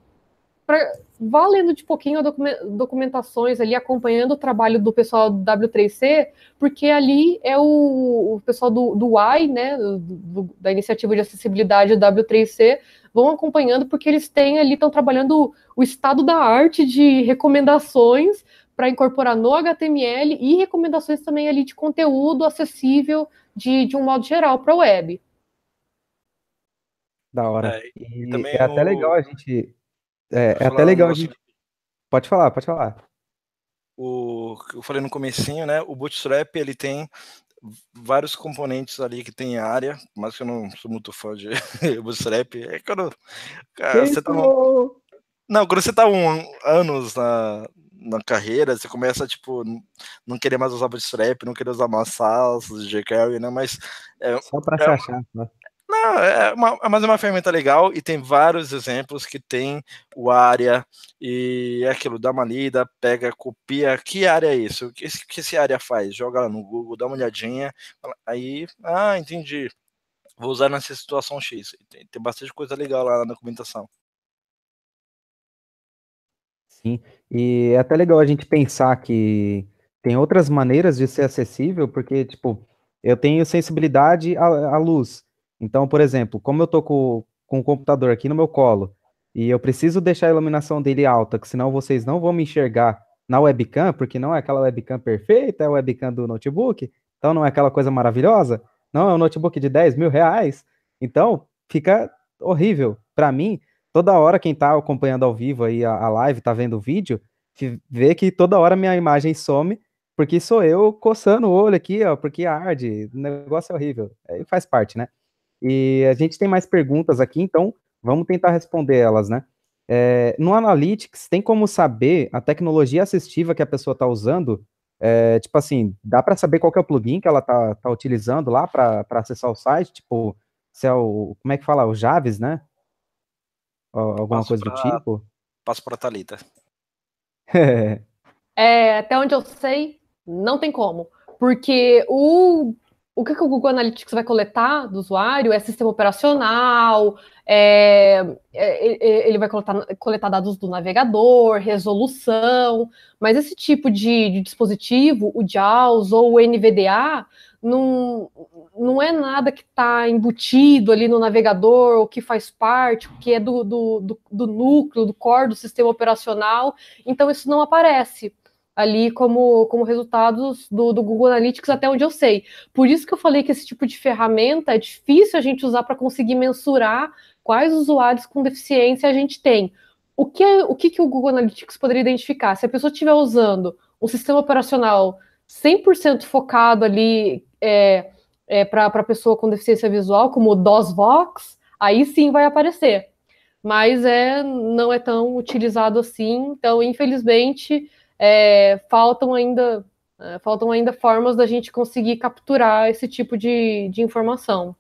para valendo de pouquinho documentações ali, acompanhando o trabalho do pessoal do W3C, porque ali é o, o pessoal do, do AI, né, do, da iniciativa de acessibilidade do W3C, vão acompanhando, porque eles têm ali, estão trabalhando o estado da arte de recomendações para incorporar no HTML e recomendações também ali de conteúdo acessível de, de um modo geral para a web. Da hora. É, e, e é até legal a gente é, é até legal. gente... Pode falar, pode falar. O eu falei no comecinho, né? O Bootstrap ele tem vários componentes ali que tem área, mas que eu não sou muito fã de Bootstrap. É quando cara, você tá um... Não, quando você tá um anos na, na carreira, você começa tipo não querer mais usar Bootstrap, não querer usar Massas, jQuery, né? Mas é, só para é, se achar. Né? é uma, mas é uma ferramenta legal e tem vários exemplos que tem o área e é aquilo, dá uma lida, pega, copia, que área é isso? O que, que esse área faz? Joga lá no Google, dá uma olhadinha, aí, ah, entendi, vou usar nessa situação X. Tem, tem bastante coisa legal lá na documentação. Sim, e é até legal a gente pensar que tem outras maneiras de ser acessível, porque, tipo, eu tenho sensibilidade à, à luz, então, por exemplo, como eu tô com, com o computador aqui no meu colo e eu preciso deixar a iluminação dele alta, que senão vocês não vão me enxergar na webcam, porque não é aquela webcam perfeita, é a webcam do notebook, então não é aquela coisa maravilhosa, não é um notebook de 10 mil reais, então fica horrível. Para mim, toda hora quem tá acompanhando ao vivo aí a, a live, tá vendo o vídeo, vê que toda hora minha imagem some, porque sou eu coçando o olho aqui, ó, porque arde, o negócio é horrível, aí faz parte, né? E a gente tem mais perguntas aqui, então vamos tentar responder elas, né? É, no Analytics, tem como saber a tecnologia assistiva que a pessoa está usando? É, tipo assim, dá para saber qual é o plugin que ela está tá utilizando lá para acessar o site? Tipo, se é o. Como é que fala? O Javes, né? Alguma passo coisa pra, do tipo? Passo para a Thalita. é, até onde eu sei, não tem como. Porque o o que, que, o Google Analytics vai coletar do usuário é sistema operacional, é, é, ele vai coletar, coletar, dados do navegador, resolução, mas esse tipo de, de dispositivo, o JAWS ou o NVDA, não, não é nada que está embutido ali no navegador, ou que faz parte, que é do, do, do, do núcleo, do core do sistema operacional, então isso não aparece ali como, como resultados do, do Google Analytics, até onde eu sei. Por isso que eu falei que esse tipo de ferramenta é difícil a gente usar para conseguir mensurar quais usuários com deficiência a gente tem. O que, é, o que, que o Google Analytics poderia identificar? Se a pessoa estiver usando um sistema operacional 100% focado ali é, é, para a pessoa com deficiência visual, como o DOSVox, aí sim vai aparecer. Mas é, não é tão utilizado assim, então, infelizmente, é, faltam ainda é, faltam ainda formas da gente conseguir capturar esse tipo de, de informação.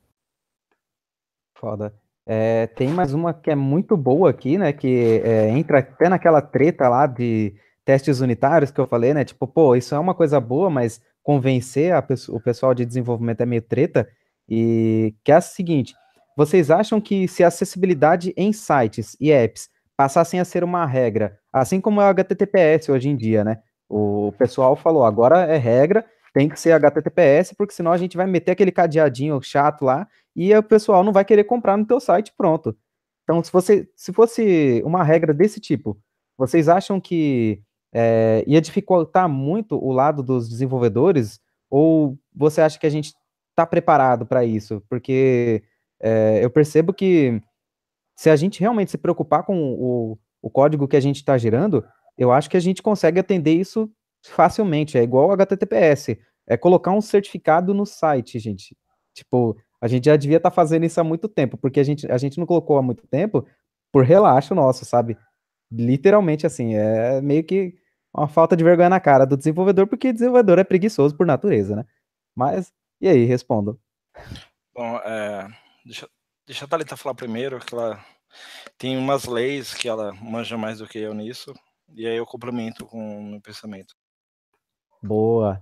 Foda. É, tem mais uma que é muito boa aqui, né? Que é, entra até naquela treta lá de testes unitários que eu falei, né? Tipo, pô, isso é uma coisa boa, mas convencer a, o pessoal de desenvolvimento é meio treta. E que é a seguinte: vocês acham que se a acessibilidade em sites e apps passassem a ser uma regra, Assim como é o HTTPS hoje em dia, né? O pessoal falou, agora é regra, tem que ser HTTPS, porque senão a gente vai meter aquele cadeadinho chato lá e o pessoal não vai querer comprar no teu site, pronto. Então, se, você, se fosse uma regra desse tipo, vocês acham que é, ia dificultar muito o lado dos desenvolvedores? Ou você acha que a gente está preparado para isso? Porque é, eu percebo que se a gente realmente se preocupar com o, o código que a gente está gerando, eu acho que a gente consegue atender isso facilmente. É igual HTTPS. É colocar um certificado no site, gente. Tipo, a gente já devia estar tá fazendo isso há muito tempo, porque a gente, a gente não colocou há muito tempo por relaxo nosso, sabe? Literalmente assim, é meio que uma falta de vergonha na cara do desenvolvedor, porque desenvolvedor é preguiçoso por natureza, né? Mas, e aí, respondo. Bom, é, deixa, deixa a Thalita falar primeiro, que ela tem umas leis que ela manja mais do que eu nisso, e aí eu complemento com o meu pensamento. Boa.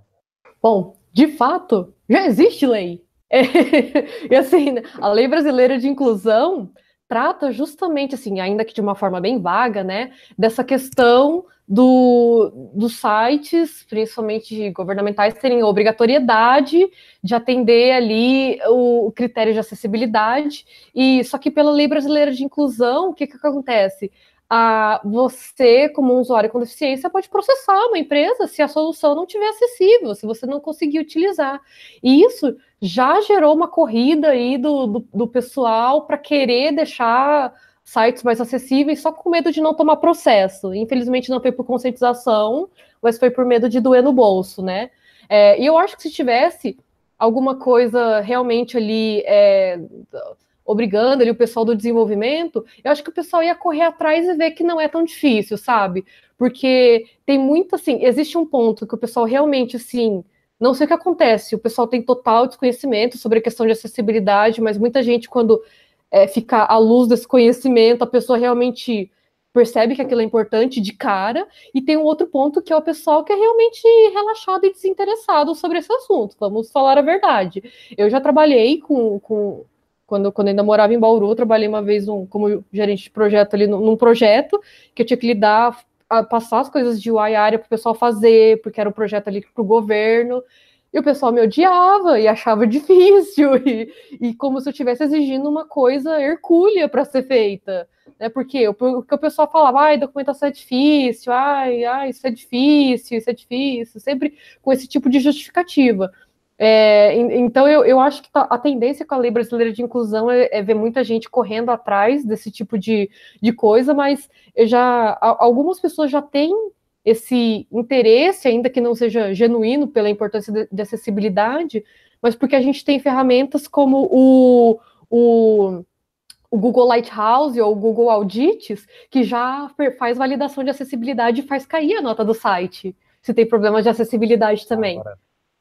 Bom, de fato, já existe lei. É, e assim, a lei brasileira de inclusão, trata justamente, assim, ainda que de uma forma bem vaga, né, dessa questão do, dos sites, principalmente governamentais, terem obrigatoriedade de atender ali o, o critério de acessibilidade. E só que pela lei brasileira de inclusão, o que, que acontece? A você, como um usuário com deficiência, pode processar uma empresa se a solução não tiver acessível, se você não conseguir utilizar. E isso já gerou uma corrida aí do, do, do pessoal para querer deixar sites mais acessíveis, só com medo de não tomar processo. Infelizmente não foi por conscientização, mas foi por medo de doer no bolso, né? É, e eu acho que se tivesse alguma coisa realmente ali é, obrigando ali o pessoal do desenvolvimento, eu acho que o pessoal ia correr atrás e ver que não é tão difícil, sabe? Porque tem muito assim, existe um ponto que o pessoal realmente assim não sei o que acontece, o pessoal tem total desconhecimento sobre a questão de acessibilidade, mas muita gente, quando é, fica à luz desse conhecimento, a pessoa realmente percebe que aquilo é importante de cara, e tem um outro ponto que é o pessoal que é realmente relaxado e desinteressado sobre esse assunto, vamos falar a verdade. Eu já trabalhei com, com quando, quando ainda morava em Bauru, trabalhei uma vez um, como gerente de projeto ali num, num projeto que eu tinha que lidar passar as coisas de UI área o pessoal fazer, porque era um projeto ali o governo. E o pessoal me odiava e achava difícil, e, e como se eu estivesse exigindo uma coisa hercúlea para ser feita. Né? Porque, porque o pessoal falava, ai, documentação é difícil, ai, ai, isso é difícil, isso é difícil, sempre com esse tipo de justificativa. É, então, eu, eu acho que tá, a tendência com a Lei Brasileira de Inclusão é, é, ver muita gente correndo atrás desse tipo de, de coisa, mas eu já algumas pessoas já têm esse interesse, ainda que não seja genuíno pela importância de, de acessibilidade, mas porque a gente tem ferramentas como o, o, o Google Lighthouse ou o Google Audits, que já faz validação de acessibilidade e faz cair a nota do site, se tem problemas de acessibilidade também.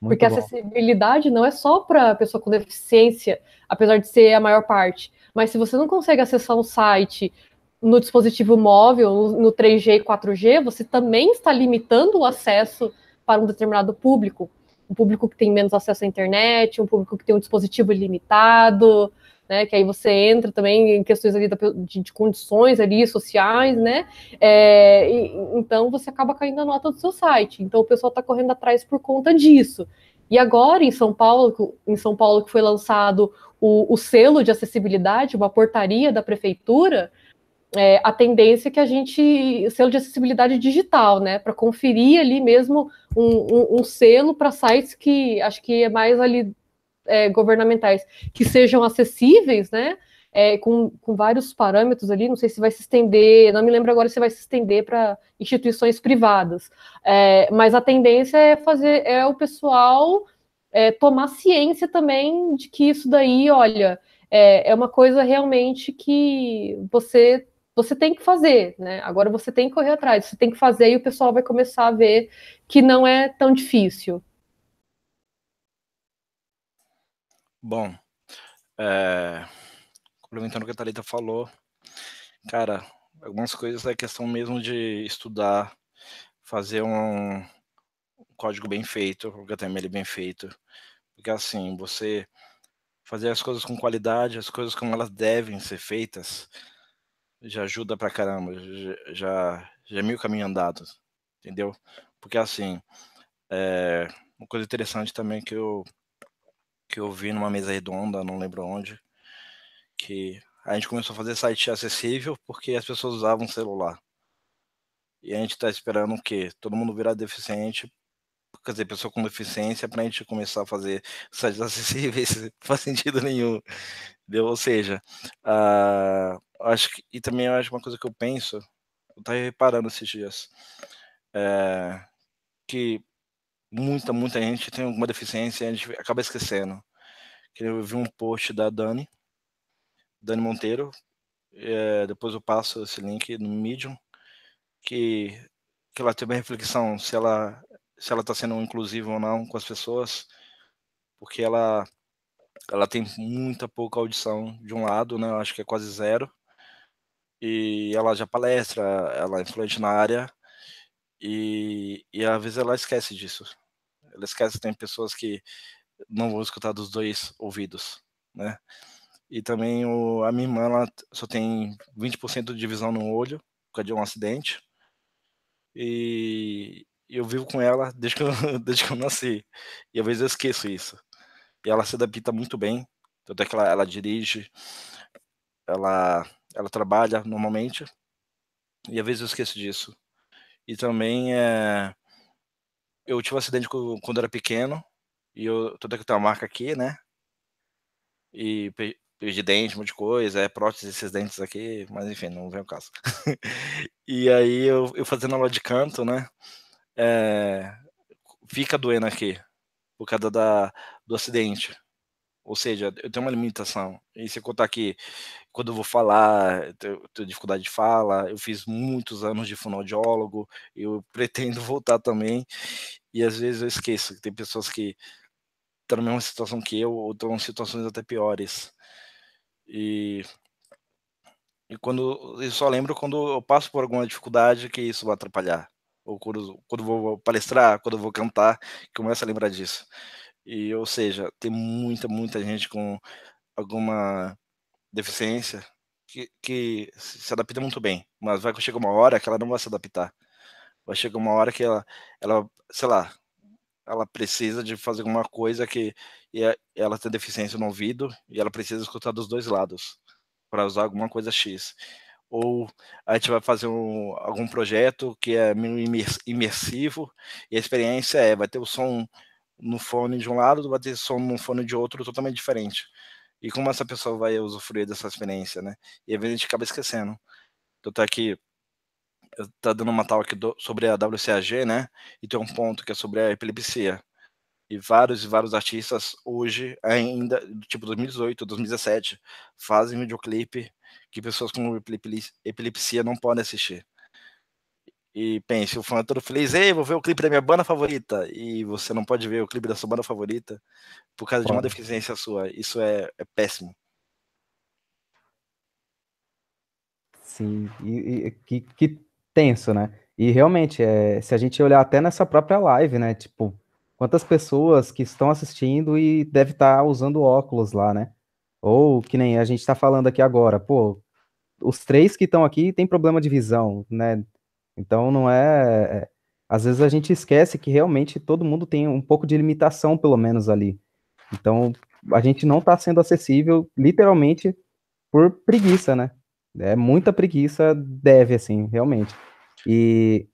Muito porque bom. acessibilidade não é só para a pessoa com deficiência, apesar de ser a maior parte. Mas se você não consegue acessar um site no dispositivo móvel, no 3G e 4G, você também está limitando o acesso para um determinado público. Um público que tem menos acesso à internet, um público que tem um dispositivo limitado, né, que aí você entra também em questões ali da, de, de, condições ali sociais, né? É, e, então você acaba caindo a nota do seu site. Então o pessoal está correndo atrás por conta disso. E agora em São Paulo, em São Paulo que foi lançado o, o selo de acessibilidade, uma portaria da prefeitura, é, a tendência é que a gente selo de acessibilidade digital, né, para conferir ali mesmo um, um, um selo para sites que acho que é mais ali é, governamentais que sejam acessíveis, né? É, com, com vários parâmetros ali, não sei se vai se estender, não me lembro agora se vai se estender para instituições privadas, é, mas a tendência é fazer é o pessoal é, tomar ciência também de que isso daí, olha, é, é uma coisa realmente que você você tem que fazer, né? Agora você tem que correr atrás, você tem que fazer e o pessoal vai começar a ver que não é tão difícil. Bom, é, complementando o que a Thalita falou, cara, algumas coisas é questão mesmo de estudar, fazer um, um código bem feito, um HTML bem feito, porque assim, você fazer as coisas com qualidade, as coisas como elas devem ser feitas, já ajuda pra caramba, já, já é meio caminho andado, entendeu? Porque assim, é, uma coisa interessante também que eu que eu vi numa mesa redonda, não lembro onde, que a gente começou a fazer site acessível porque as pessoas usavam celular. E a gente está esperando o quê? Todo mundo virar deficiente, quer dizer, pessoa com deficiência, para a gente começar a fazer sites acessíveis, não faz sentido nenhum. Entendeu? Ou seja, uh, acho que, e também acho uma coisa que eu penso, eu estava reparando esses dias, é, que muita, muita gente tem alguma deficiência e a gente acaba esquecendo. Eu vi um post da Dani, Dani Monteiro, é, depois eu passo esse link no Medium, que, que ela teve uma reflexão se ela se ela está sendo inclusiva ou não com as pessoas, porque ela ela tem muita pouca audição de um lado, né? Eu acho que é quase zero. E ela já palestra, ela é influente na área, e, e às vezes ela esquece disso. Ela esquece que tem pessoas que não vão escutar dos dois ouvidos, né? E também o, a minha irmã, ela só tem 20% de visão no olho, por causa de um acidente. E eu vivo com ela desde que eu, desde que eu nasci. E às vezes eu esqueço isso. E ela se adapta muito bem, tanto é que ela, ela dirige, ela, ela trabalha normalmente. E às vezes eu esqueço disso. E também é, eu tive um acidente quando era pequeno, e eu toda aquela marca aqui, né? E perdi dente, um monte de coisa, é prótese esses dentes aqui, mas enfim, não vem o caso. e aí eu, eu fazendo aula de canto, né? É, fica doendo aqui, por causa da, do acidente. Ou seja, eu tenho uma limitação. E se eu contar que quando eu vou falar, eu tenho dificuldade de fala, eu fiz muitos anos de fonoaudiólogo, eu pretendo voltar também. E às vezes eu esqueço que tem pessoas que estão na mesma situação que eu, ou estão em situações até piores. E, e quando eu só lembro quando eu passo por alguma dificuldade que isso vai atrapalhar. Ou quando, quando vou palestrar, quando vou cantar, começa a lembrar disso. E, ou seja, tem muita, muita gente com alguma deficiência que, que se adapta muito bem, mas vai chegar uma hora que ela não vai se adaptar. Vai chegar uma hora que ela, ela sei lá, ela precisa de fazer alguma coisa que é, ela tem deficiência no ouvido e ela precisa escutar dos dois lados para usar alguma coisa X. Ou a gente vai fazer um, algum projeto que é imersivo e a experiência é, vai ter o som no fone de um lado, vai ter som no fone de outro totalmente diferente. E como essa pessoa vai usufruir dessa experiência, né? E às vezes a gente acaba esquecendo. Então tá é aqui, eu tá dando uma tal aqui do, sobre a WCAG, né? E tem um ponto que é sobre a epilepsia. E vários e vários artistas hoje ainda, tipo 2018, 2017, fazem videoclipe que pessoas com epilepsia não podem assistir e pense, o fã é todo feliz, ei, vou ver o clipe da minha banda favorita, e você não pode ver o clipe da sua banda favorita por causa de uma deficiência sua. Isso é, é péssimo. Sim, e, e que, que, tenso, né? E realmente, é, se a gente olhar até nessa própria live, né? Tipo, quantas pessoas que estão assistindo e deve estar tá usando óculos lá, né? Ou que nem a gente está falando aqui agora, pô, os três que estão aqui têm problema de visão, né? Então não é, é. Às vezes a gente esquece que realmente todo mundo tem um pouco de limitação, pelo menos ali. Então a gente não está sendo acessível, literalmente, por preguiça, né? É muita preguiça, deve, assim, realmente. E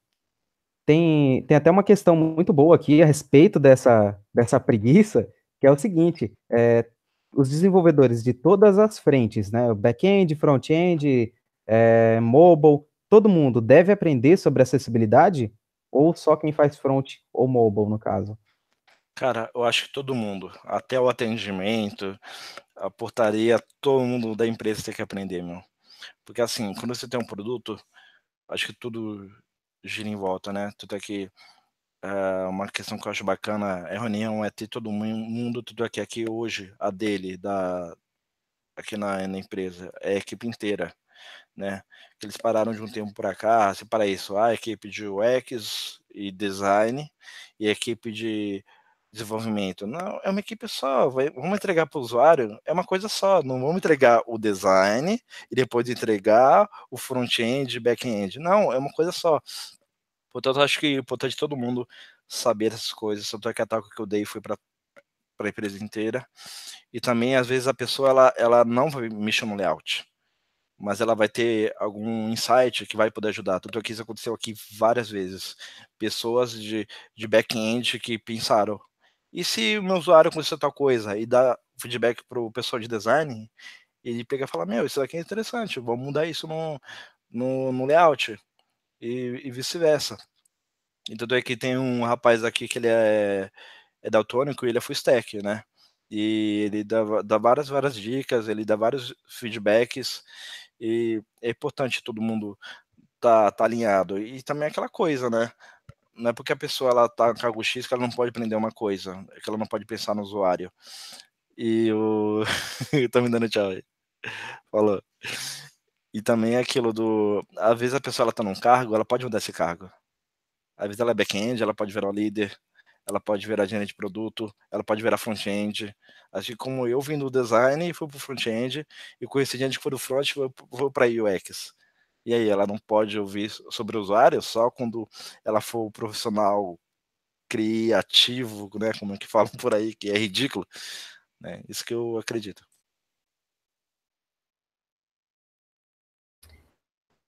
tem, tem até uma questão muito boa aqui a respeito dessa, dessa preguiça, que é o seguinte: é, os desenvolvedores de todas as frentes, né? Back-end, front-end, é, mobile, todo mundo deve aprender sobre acessibilidade? Ou só quem faz front ou mobile, no caso? Cara, eu acho que todo mundo, até o atendimento, a portaria, todo mundo da empresa tem que aprender, meu. Porque assim, quando você tem um produto, acho que tudo gira em volta, né? Tudo aqui, é eh, uma questão que eu acho bacana é reunião, é ter todo mundo, tudo aqui, é aqui hoje, a dele, da aqui na, na empresa, é a equipe inteira né? Eles pararam de um tempo para cá, para isso, a equipe de UX e design e a equipe de desenvolvimento. Não, é uma equipe só, vai, vamos entregar para o usuário, é uma coisa só, não vamos entregar o design e depois entregar o front-end e back-end. Não, é uma coisa só. Portanto, acho que é importante todo mundo saber essas coisas, tanto é que a toca que eu dei foi para para a empresa inteira. E também, às vezes, a pessoa ela, ela não mexe no layout mas ela vai ter algum insight que vai poder ajudar. Tanto é que isso aconteceu aqui várias vezes. Pessoas de, de back-end que pensaram, e se o meu usuário aconteceu tal coisa e dá feedback para o pessoal de design, ele pega e fala, meu, isso aqui é interessante, vamos mudar isso no, no, no layout e, e vice-versa. Então é que tem um rapaz aqui que ele é, é daltônico e ele é full stack, né? E ele dá, dá várias, várias dicas, ele dá vários feedbacks e é importante todo mundo tá, tá alinhado. E também é aquela coisa, né? Não é porque a pessoa ela tá cargo X que ela não pode aprender uma coisa, é que ela não pode pensar no usuário. E o. tá me dando tchau aí. Falou. E também é aquilo do. Às vezes a pessoa ela tá num cargo, ela pode mudar esse cargo. Às vezes ela é back-end, ela pode virar um líder ela pode virar gerente de produto, ela pode virar front-end. Assim como eu vim do design, e fui para o front-end, e conheci gente que foi do front, vou para UX. E aí, ela não pode ouvir sobre o usuário só quando ela for profissional criativo, né? Como é que falam por aí, que é ridículo. É Isso que eu acredito.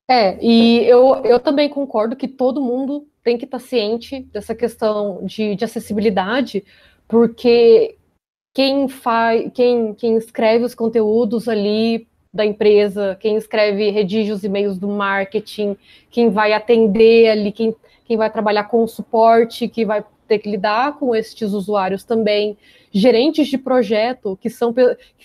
É, e eu, eu também concordo que todo mundo tem que estar tá ciente dessa questão de, de acessibilidade, porque quem faz, quem, quem escreve os conteúdos ali da empresa, quem escreve, redige os e-mails do marketing, quem vai atender ali, quem, quem vai trabalhar com o suporte, que vai ter que lidar com estes usuários também, gerentes de projeto, que são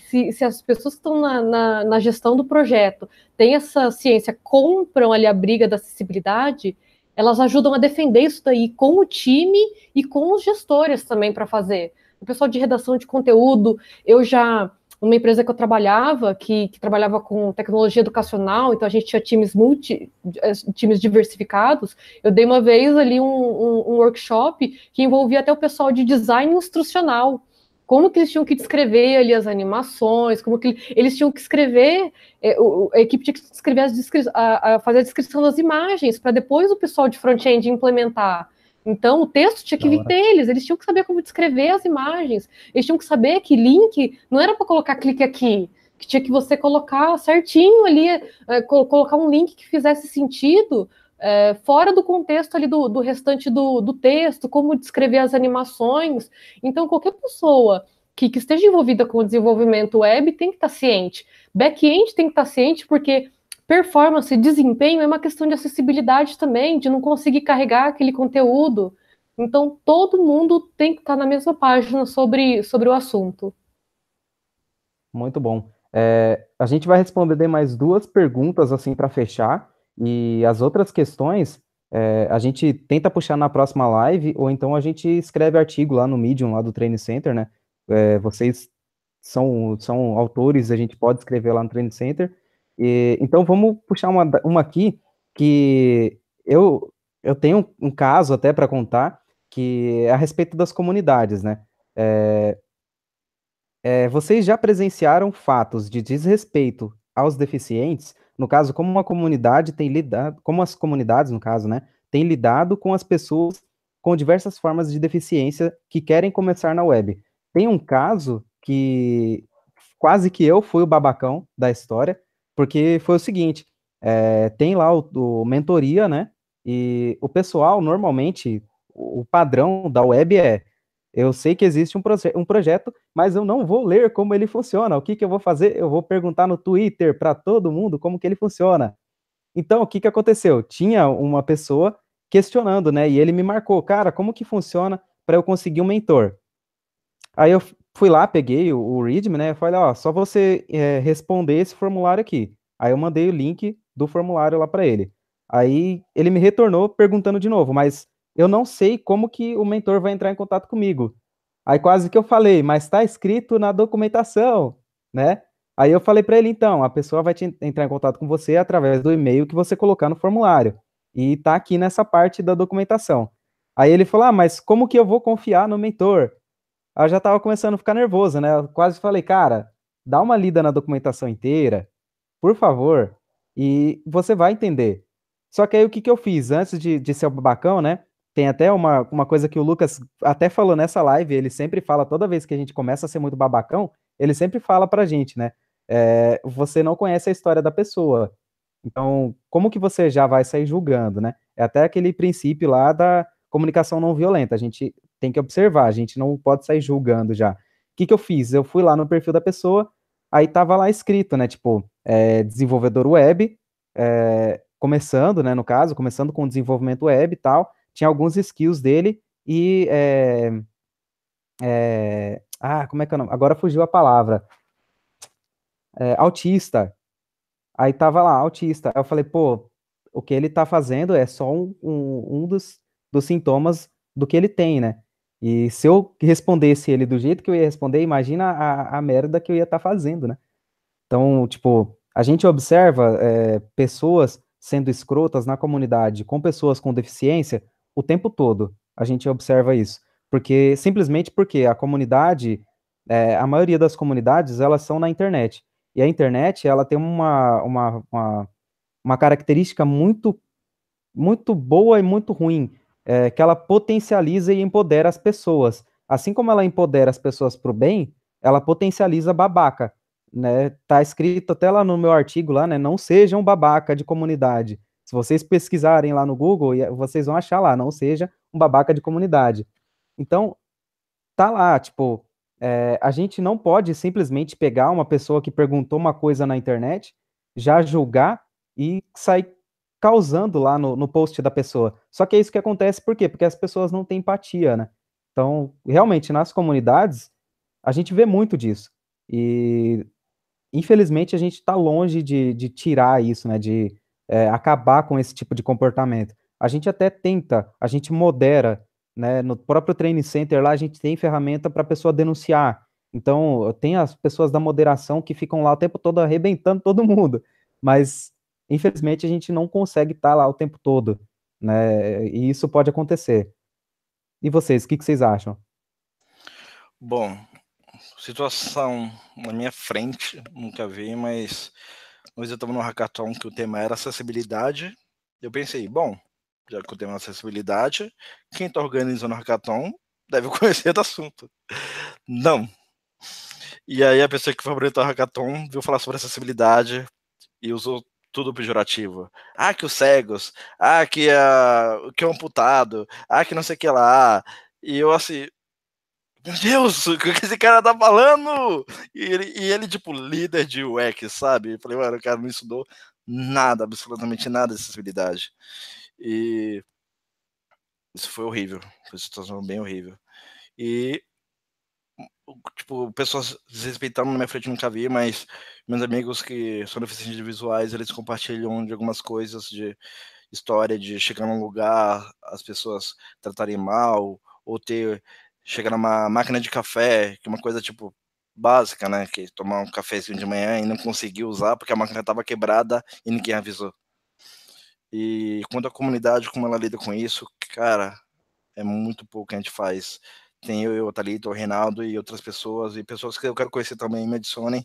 se, se as pessoas que estão na, na, na gestão do projeto têm essa ciência, compram ali a briga da acessibilidade, elas ajudam a defender isso daí com o time e com os gestores também para fazer. O pessoal de redação de conteúdo, eu já numa empresa que eu trabalhava, que, que, trabalhava com tecnologia educacional, então a gente tinha times multi, eh, times diversificados. Eu dei uma vez ali um, um, um workshop que envolvia até o pessoal de design instrucional como que eles tinham que descrever ali as animações, como que eles tinham que escrever, eh, a equipe tinha que escrever a, a fazer a descrição das imagens para depois o pessoal de front-end implementar. Então, o texto tinha que vir deles, eles tinham que saber como descrever as imagens, eles tinham que saber que link não era para colocar clique aqui, que tinha que você colocar certinho ali, é, colocar um link que fizesse sentido é, fora do contexto ali do, do restante do, do, texto, como descrever as animações. Então, qualquer pessoa que, que esteja envolvida com o desenvolvimento web tem que estar tá ciente. Back-end tem que estar tá ciente, porque performance, desempenho é uma questão de acessibilidade também, de não conseguir carregar aquele conteúdo. Então, todo mundo tem que estar na mesma página sobre, sobre o assunto. Muito bom. É, a gente vai responder mais duas perguntas, assim, para fechar. E as outras questões é, a gente tenta puxar na próxima live, ou então a gente escreve artigo lá no Medium, lá do Training Center, né? É, vocês são, são autores, a gente pode escrever lá no Training Center. E, então vamos puxar uma, uma aqui que eu, eu tenho um caso até para contar que é a respeito das comunidades, né? É, é, vocês já presenciaram fatos de desrespeito aos deficientes? No caso, como uma comunidade tem lidado, como as comunidades, no caso, né, tem lidado com as pessoas com diversas formas de deficiência que querem começar na web. Tem um caso que quase que eu fui o babacão da história, porque foi o seguinte: é, tem lá o, o, mentoria, né? E o pessoal, normalmente, o padrão da web é: eu sei que existe um, proje um projeto, mas eu não vou ler como ele funciona. O que, que eu vou fazer? Eu vou perguntar no Twitter para todo mundo como que ele funciona. Então, o que, que aconteceu? Tinha uma pessoa questionando, né? E ele me marcou, cara, como que funciona para eu conseguir um mentor? Aí eu fui lá, peguei o, o README, né? Falei, ó, só você é, responder esse formulário aqui. Aí eu mandei o link do formulário lá para ele. Aí ele me retornou perguntando de novo, mas eu não sei como que o mentor vai entrar em contato comigo. Aí quase que eu falei, mas está escrito na documentação, né? Aí eu falei para ele, então, a pessoa vai te entrar em contato com você através do e-mail que você colocar no formulário. E tá aqui nessa parte da documentação. Aí ele falou, ah, mas como que eu vou confiar no mentor? eu já estava começando a ficar nervoso, né? Eu quase falei, cara, dá uma lida na documentação inteira, por favor, e você vai entender. Só que aí o que, que eu fiz? Antes de, de ser o babacão, né? Tem até uma, uma coisa que o Lucas até falou nessa live, ele sempre fala, toda vez que a gente começa a ser muito babacão, ele sempre fala pra gente, né? É, você não conhece a história da pessoa. Então, como que você já vai sair julgando, né? É até aquele princípio lá da comunicação não violenta. A gente tem que observar, a gente não pode sair julgando já. O que, que eu fiz? Eu fui lá no perfil da pessoa, aí tava lá escrito, né? Tipo, é, desenvolvedor web, é, começando, né? No caso, começando com desenvolvimento web e tal. Tinha alguns skills dele e. É, é, ah, como é que é o nome? Agora fugiu a palavra. É, autista. Aí tava lá, autista. Aí eu falei, pô, o que ele tá fazendo é só um, um, um dos, dos sintomas do que ele tem, né? E se eu respondesse ele do jeito que eu ia responder, imagina a, a merda que eu ia estar tá fazendo, né? Então, tipo, a gente observa é, pessoas sendo escrotas na comunidade com pessoas com deficiência o tempo todo. A gente observa isso. Porque, simplesmente porque a comunidade, é, a maioria das comunidades, elas são na internet. E a internet, ela tem uma, uma, uma, uma característica muito, muito boa e muito ruim, é, que ela potencializa e empodera as pessoas. Assim como ela empodera as pessoas para o bem, ela potencializa babaca. Né? Tá escrito até lá no meu artigo lá, né? Não um babaca de comunidade. Se vocês pesquisarem lá no Google, é, vocês vão achar lá, não seja um babaca de comunidade. Então, tá lá, tipo, é, a gente não pode simplesmente pegar uma pessoa que perguntou uma coisa na internet, já julgar e sair causando lá no, no post da pessoa. Só que é isso que acontece, por quê? Porque as pessoas não têm empatia, né? Então, realmente, nas comunidades, a gente vê muito disso. E, infelizmente, a gente está longe de, de tirar isso, né? De é, acabar com esse tipo de comportamento. A gente até tenta, a gente modera, né? No próprio training center lá, a gente tem ferramenta para a pessoa denunciar. Então, tem as pessoas da moderação que ficam lá o tempo todo arrebentando todo mundo. Mas infelizmente a gente não consegue estar tá lá o tempo todo, né? E isso pode acontecer. E vocês, o que, que vocês acham? Bom, situação na minha frente, nunca vi, mas nós estamos no hackathon que o tema era acessibilidade. Eu pensei, bom, já que o tema é acessibilidade, quem está organizando o hackathon deve conhecer do assunto. Não. E aí a pessoa que foi apresentar o hackathon viu falar sobre acessibilidade e usou tudo pejorativo. Ah, que os cegos, ah, que, a, que o é amputado, ah, que não sei o que lá. E eu assim, meu Deus, o que esse cara tá falando? E ele, e ele tipo, líder de UX, sabe? Eu falei, mano, o cara não estudou nada, absolutamente nada de acessibilidade. E isso foi horrível, foi uma situação bem horrível. E tipo, pessoas desrespeitando na minha frente nunca vi, mas meus amigos que são deficientes de visuais, eles compartilham de algumas coisas de história de chegar num lugar, as pessoas tratarem mal, ou ter chegar numa máquina de café, que é uma coisa tipo básica, né, que tomar um cafezinho de manhã e não conseguir usar porque a máquina estava quebrada e ninguém avisou. E quanto à comunidade, como ela lida com isso, cara, é muito pouco que a gente faz tem eu, o Thalita, o Reinaldo e outras pessoas, e pessoas que eu quero conhecer também, me adicionem,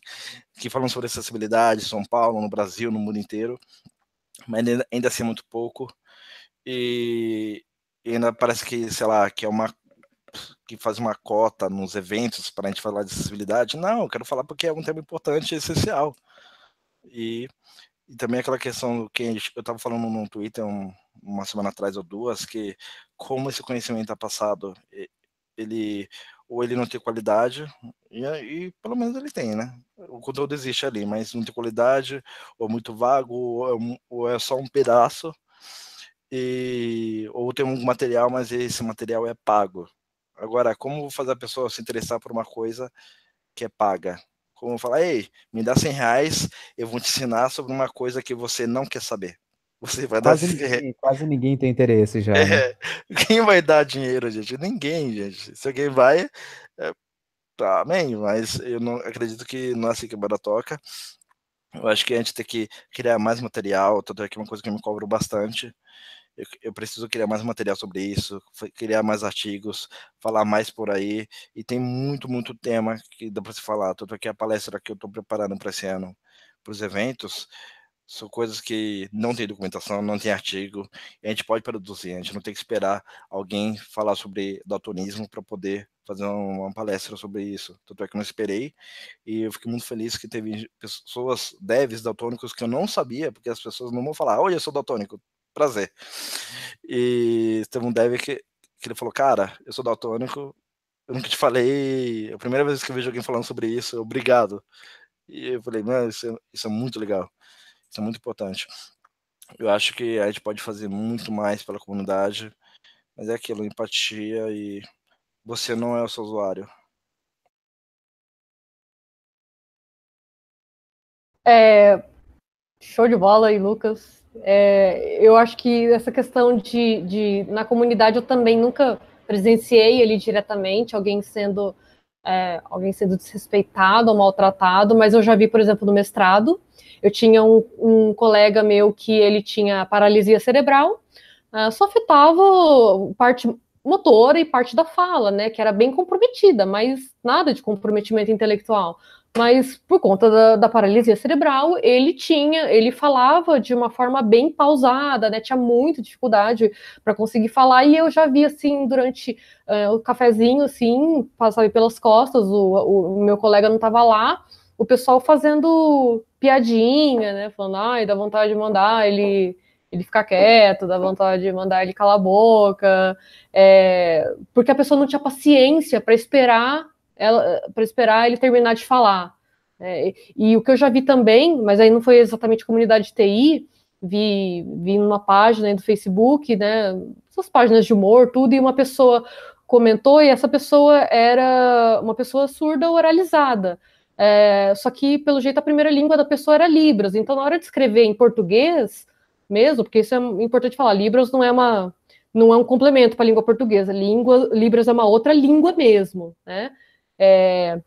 que falam sobre acessibilidade em São Paulo, no Brasil, no mundo inteiro, mas ainda, ainda assim é muito pouco, e, e, ainda parece que, sei lá, que é uma que faz uma cota nos eventos para a gente falar de acessibilidade. Não, eu quero falar porque é um tema importante e essencial. E, e também aquela questão do que eu estava falando no Twitter um, uma semana atrás ou duas, que como esse conhecimento está é passado ele ou ele não tem qualidade, e, e, pelo menos ele tem, né? O conteúdo existe ali, mas não tem qualidade, ou é muito vago, ou é, ou é só um pedaço, e, ou tem um material, mas esse material é pago. Agora, como fazer a pessoa se interessar por uma coisa que é paga? Como falar, ei, me dá 100 reais, eu vou te ensinar sobre uma coisa que você não quer saber. Você vai quase dar ninguém, Quase ninguém tem interesse já. Né? É, né? Quem vai dar dinheiro, gente? Ninguém, gente. Se alguém vai, é, tá, amém. Mas eu não acredito que não é assim que a banda toca. Eu acho que a gente tem que criar mais material, tanto é que é uma coisa que me cobra bastante. Eu, eu, preciso criar mais material sobre isso, criar mais artigos, falar mais por aí. E tem muito, muito tema que dá para se falar. Tanto é que a palestra que eu estou preparando para esse ano, para os eventos, são coisas que não tem documentação, não tem artigo, a gente pode produzir, a gente não tem que esperar alguém falar sobre daltonismo para poder fazer uma palestra sobre isso. Tanto é que eu não esperei, e eu fiquei muito feliz que teve pessoas, devs daltônicos, que eu não sabia, porque as pessoas não vão falar, olha, eu sou daltônico, prazer. E teve um dev que, que ele falou, cara, eu sou daltônico, eu nunca te falei, é a primeira vez que eu vejo alguém falando sobre isso, obrigado. E eu falei, mano, isso, é, isso é muito legal. Isso é muito importante. Eu acho que a gente pode fazer muito mais pela comunidade, mas é aquilo, empatia e você não é o seu usuário. É, show de bola aí, Lucas. É, eu acho que essa questão de, de, na comunidade eu também nunca presenciei ele diretamente, alguém sendo é, alguém sendo desrespeitado ou maltratado, mas eu já vi, por exemplo, no mestrado, eu tinha um, um colega meu que ele tinha paralisia cerebral, uh, só afetava parte motora e parte da fala, né, que era bem comprometida, mas nada de comprometimento intelectual. Mas por conta da, da, paralisia cerebral, ele tinha, ele falava de uma forma bem pausada, né? Tinha muita dificuldade para conseguir falar, e eu já vi assim durante uh, o cafezinho, assim, passava pelas costas, o, o meu colega não estava lá, o pessoal fazendo piadinha, né? Falando, ai, dá vontade de mandar ele ele ficar quieto, dá vontade de mandar ele calar a boca, é, porque a pessoa não tinha paciência para esperar para esperar ele terminar de falar. É, e, e, o que eu já vi também, mas aí não foi exatamente comunidade TI, vi, vi numa página do Facebook, né, essas páginas de humor, tudo, e uma pessoa comentou, e essa pessoa era uma pessoa surda oralizada. É, só que, pelo jeito, a primeira língua da pessoa era Libras. Então, na hora de escrever em português, mesmo, porque isso é importante falar, Libras não é uma não é um complemento para a língua portuguesa. Língua, Libras é uma outra língua mesmo, né? É,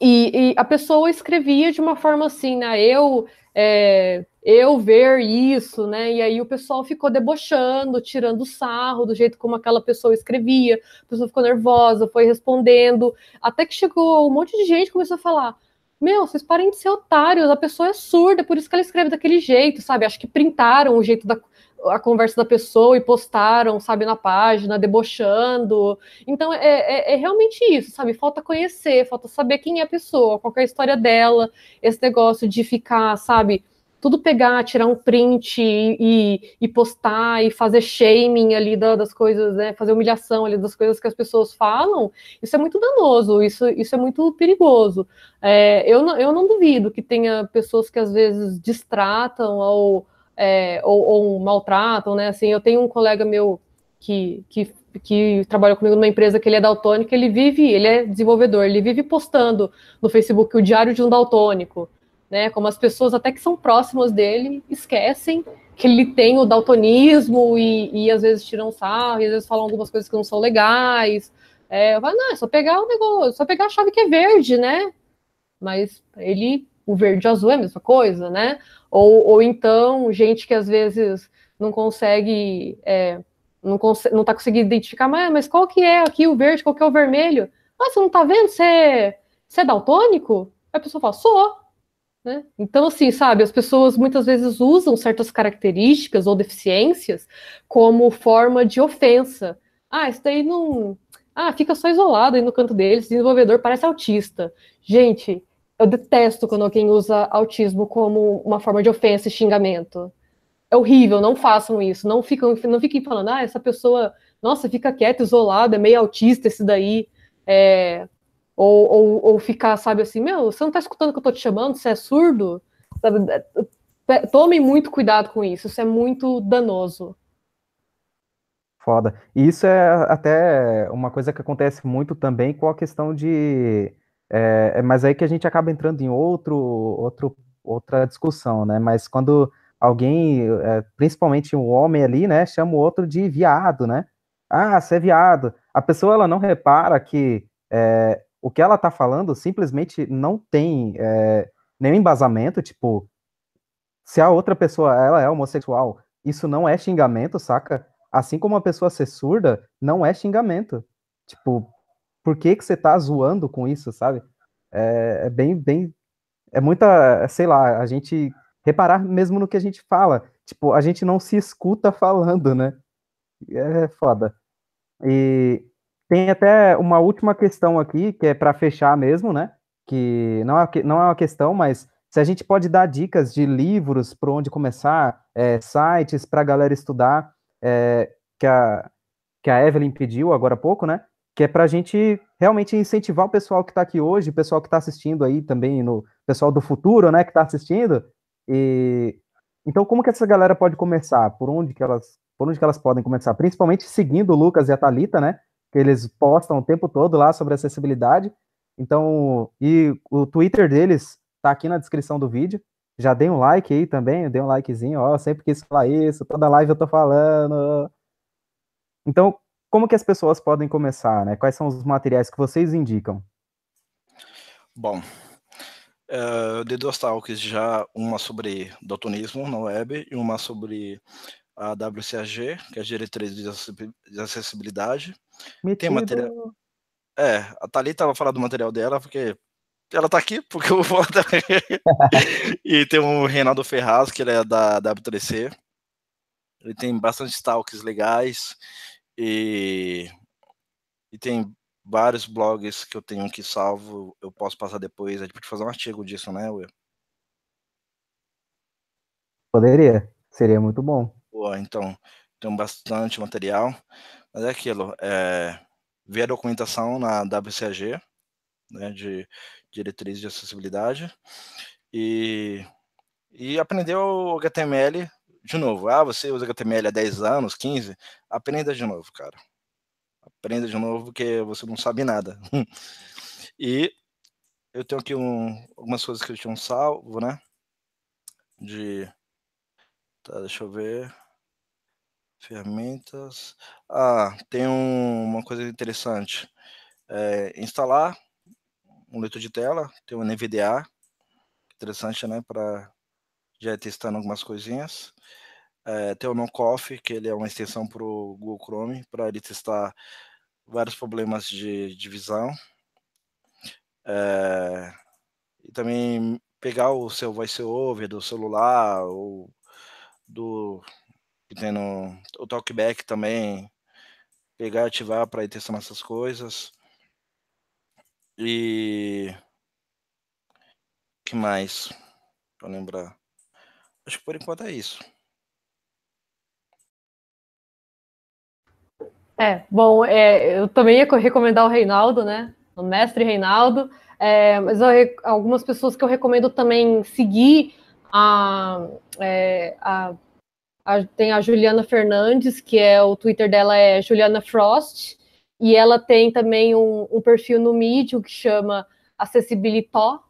e, e, a pessoa escrevia de uma forma assim, né? Eu, é, eu ver isso, né? E aí o pessoal ficou debochando, tirando sarro do jeito como aquela pessoa escrevia. A pessoa ficou nervosa, foi respondendo, até que chegou um monte de gente começou a falar. Meu, vocês parem de ser otários, a pessoa é surda, por isso que ela escreve daquele jeito, sabe? Acho que printaram o jeito da, a conversa da pessoa e postaram, sabe, na página, debochando. Então é, é, é, realmente isso, sabe? Falta conhecer, falta saber quem é a pessoa, qual é a história dela, esse negócio de ficar, sabe, tudo pegar, tirar um print e, e postar e fazer shaming ali da, das coisas, né? Fazer humilhação ali das coisas que as pessoas falam, isso é muito danoso, isso, isso é muito perigoso. É, eu, não, eu não duvido que tenha pessoas que às vezes distratam ou é, ou, ou maltratam, né? Assim, eu tenho um colega meu que, que, que trabalha comigo numa empresa que ele é daltônico, ele vive, ele é desenvolvedor, ele vive postando no Facebook o diário de um daltônico, né? Como as pessoas até que são próximas dele esquecem que ele tem o daltonismo e, e às vezes tiram sarro, e às vezes falam algumas coisas que não são legais. É, falo, não, é só pegar o negócio, é só pegar a chave que é verde, né? Mas ele, o verde e azul é a mesma coisa, né? Ou, ou então, gente que às vezes não consegue, é, não, cons não tá conseguindo identificar, mas, ah, mas qual que é aqui o verde, qual que é o vermelho? Ah, você não tá vendo? Você, você é daltônico? a pessoa fala, sou. Né? Então, assim, sabe, as pessoas muitas vezes usam certas características ou deficiências como forma de ofensa. Ah, isso daí não. Ah, fica só isolado aí no canto dele, desenvolvedor parece autista. Gente, eu detesto quando alguém usa autismo como uma forma de ofensa e xingamento. É horrível, não façam isso. Não fiquem, não fiquem falando, ah, essa pessoa, nossa, fica quieta, isolada, é meio autista esse daí. É, ou, ou, ou, ficar, sabe, assim, meu, você não tá escutando o que eu tô te chamando, você é surdo? É, é, tomem muito cuidado com isso, isso é muito danoso. Foda. E isso é até uma coisa que acontece muito também com a questão de é, é, mas aí que a gente acaba entrando em outro, outro, outra discussão, né? Mas quando alguém, é, principalmente um homem ali, né, chama o outro de viado, né? Ah, você é viado. A pessoa ela não repara que é, o que ela tá falando simplesmente não tem é, nenhum embasamento, tipo, se a outra pessoa ela é homossexual, isso não é xingamento, saca? Assim como a pessoa ser surda, não é xingamento. Tipo, por que, que você tá zoando com isso, sabe? É, é bem, bem. É muita, é, sei lá, a gente reparar mesmo no que a gente fala. Tipo, a gente não se escuta falando, né? É foda. E tem até uma última questão aqui, que é para fechar mesmo, né? Que não é, não é uma questão, mas se a gente pode dar dicas de livros para onde começar, é, sites para a galera estudar, é, que, a, que a Evelyn pediu agora há pouco, né? que é para a gente realmente incentivar o pessoal que está aqui hoje, o pessoal que está assistindo aí também, no pessoal do futuro, né, que está assistindo. E, então, como que essa galera pode começar? Por onde que elas, por onde que elas podem começar? Principalmente seguindo o Lucas e a Talita, né? Que eles postam o tempo todo lá sobre acessibilidade. Então, e o Twitter deles está aqui na descrição do vídeo. Já dei um like aí também, dei um likezinho, ó, sempre quis falar isso, toda live eu tô falando. Então, como que as pessoas podem começar, né? Quais são os materiais que vocês indicam? Bom, uh, eh, de duas talks já, uma sobre daltonismo na web e uma sobre a WCAG, que é a diretriz de acessibilidade. Metido. Tem material. É, a Thalita vai falar do material dela, porque ela tá aqui, porque eu vou falar e tem o Renato Ferraz, que ele é da W3C. Ele tem bastante talks legais. E, e tem vários blogs que eu tenho que salvo, eu posso passar depois. A é gente pode fazer um artigo disso, né, Will? Poderia, seria muito bom. Boa, então, tem bastante material, mas é aquilo, é, ver a documentação na WCAG, né, de diretriz de acessibilidade, e, e aprender o HTML de novo, ah, você usa HTML há 10 anos, 15, aprenda de novo, cara. Aprenda de novo, porque você não sabe nada. e eu tenho aqui um, algumas coisas que eu tinha um salvo, né? De. Tá, deixa eu ver. Ferramentas. Ah, tem um, uma coisa interessante. É, instalar um leitor de tela, tem um NVDA. Interessante, né? Para já testando algumas coisinhas é, tem o NoCoff, que ele é uma extensão para o Google Chrome, para ele testar vários problemas de, de visão. É, e também pegar o seu voiceover do celular ou do que tem no o talkback também pegar ativar para ir testando essas coisas e que mais para lembrar acho que por enquanto é isso É, bom, é, eu também ia recomendar o Reinaldo, né? O mestre Reinaldo. É, mas eu, algumas pessoas que eu recomendo também seguir a, é, a, a, tem a Juliana Fernandes, que é o Twitter dela é Juliana Frost, e ela tem também um, um perfil no Medium que chama Acessibilitó,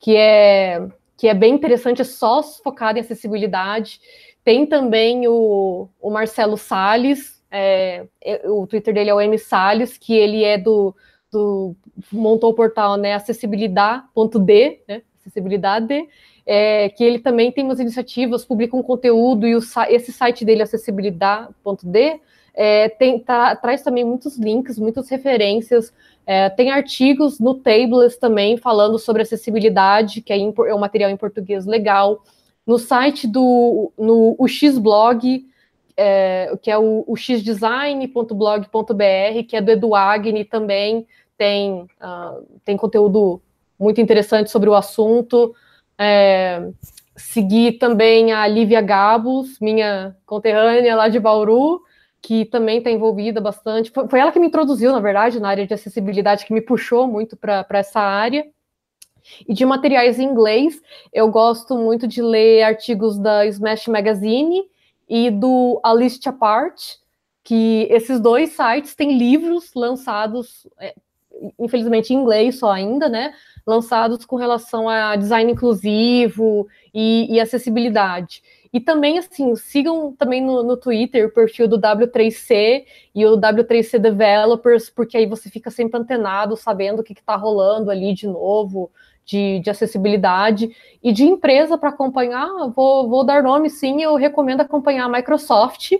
que é que é bem interessante, é só focado em acessibilidade. Tem também o, o Marcelo Sales, é, o Twitter dele é o M Salles, que ele é do, do montou o portal né, acessibilidade.d, né, acessibilidade, é, que ele também tem umas iniciativas, publica um conteúdo e o, esse site dele, acessibilidade.d, é, tem, tá, traz também muitos links, muitas referências, é, tem artigos no Tables também falando sobre acessibilidade, que é, é um material em português legal. No site do no, o X Blog é, que é o, o xdesign.blog.br, que é do Edu Agni também, tem, uh, tem conteúdo muito interessante sobre o assunto. É, segui também a Lívia Gabos, minha conterrânea lá de Bauru, que também está envolvida bastante. Foi, ela que me introduziu, na verdade, na área de acessibilidade, que me puxou muito para essa área. E de materiais em inglês, eu gosto muito de ler artigos da Smash Magazine e do Alice Apart, que esses dois sites têm livros lançados, é, infelizmente em inglês só ainda, né? Lançados com relação a design inclusivo e, e acessibilidade. E também, assim, sigam também no, no, Twitter o perfil do W3C e o W3C Developers, porque aí você fica sempre antenado, sabendo o que está rolando ali de novo, de, de acessibilidade e de empresa para acompanhar, vou, vou dar nome sim, eu recomendo acompanhar a Microsoft,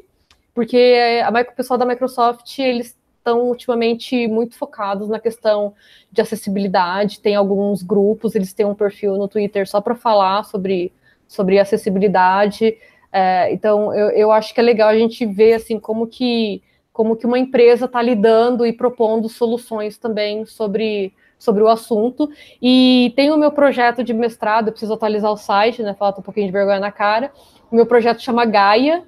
porque a, o pessoal da Microsoft, eles estão ultimamente muito focados na questão de acessibilidade, tem alguns grupos, eles têm um perfil no Twitter só para falar sobre, sobre acessibilidade, é, então eu, eu acho que é legal a gente ver assim como que como que uma empresa está lidando e propondo soluções também sobre sobre o assunto. E tem o meu projeto de mestrado, eu preciso atualizar o site, né? Falta um pouquinho de vergonha na cara. O meu projeto chama Gaia,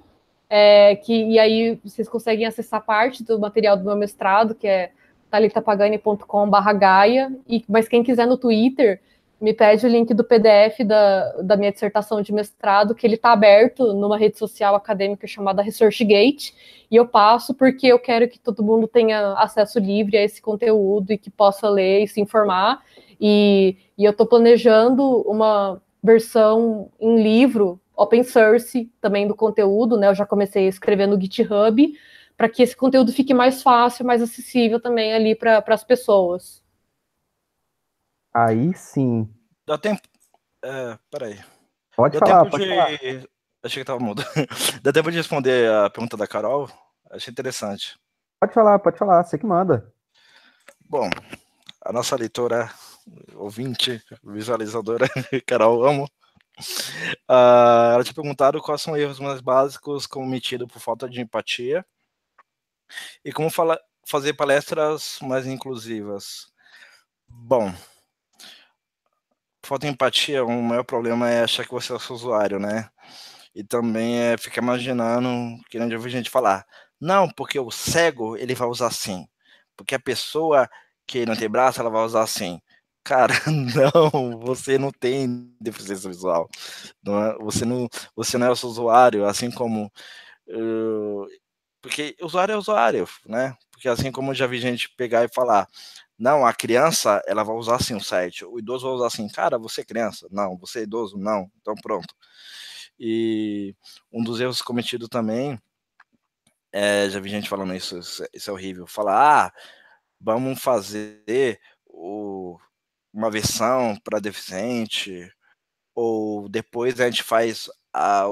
é, que, e aí vocês conseguem acessar parte do material do meu mestrado, que é talitapagani.com.br Gaia, e, mas quem quiser no Twitter, me pede o link do PDF da, da minha dissertação de mestrado, que ele está aberto numa rede social acadêmica chamada ResearchGate, e eu passo porque eu quero que todo mundo tenha acesso livre a esse conteúdo e que possa ler e se informar. E, e eu estou planejando uma versão em livro, open source, também do conteúdo, né? Eu já comecei a escrever no GitHub, para que esse conteúdo fique mais fácil, mais acessível também ali para as pessoas. Aí sim. Dá tempo. É, peraí. Pode Dá falar, tempo pode de... falar. Achei que tava mudo. Dá tempo de responder a pergunta da Carol? Achei interessante. Pode falar, pode falar, você que manda. Bom, a nossa leitora, ouvinte, visualizadora, Carol Amo, uh, ela te perguntaram quais são erros mais básicos cometidos por falta de empatia e como fala, fazer palestras mais inclusivas. Bom, falta de empatia, o maior problema é achar que você é o seu usuário, né? E também é ficar imaginando, que querendo ouvir gente falar, não, porque o cego ele vai usar assim, porque a pessoa que não tem braço ela vai usar assim. Cara, não, você não tem deficiência visual, não é? você, não, você não é o seu usuário, assim como. Uh, porque usuário é usuário, né? Porque assim como eu já vi gente pegar e falar, não, a criança, ela vai usar assim o site. O idoso vai usar assim, cara, você é criança? Não, você é idoso? Não. Então pronto. E um dos erros cometidos também, é, já vi gente falando isso, isso é, é horrível. Falar, ah, vamos fazer o, uma versão para deficiente, ou depois a gente faz a,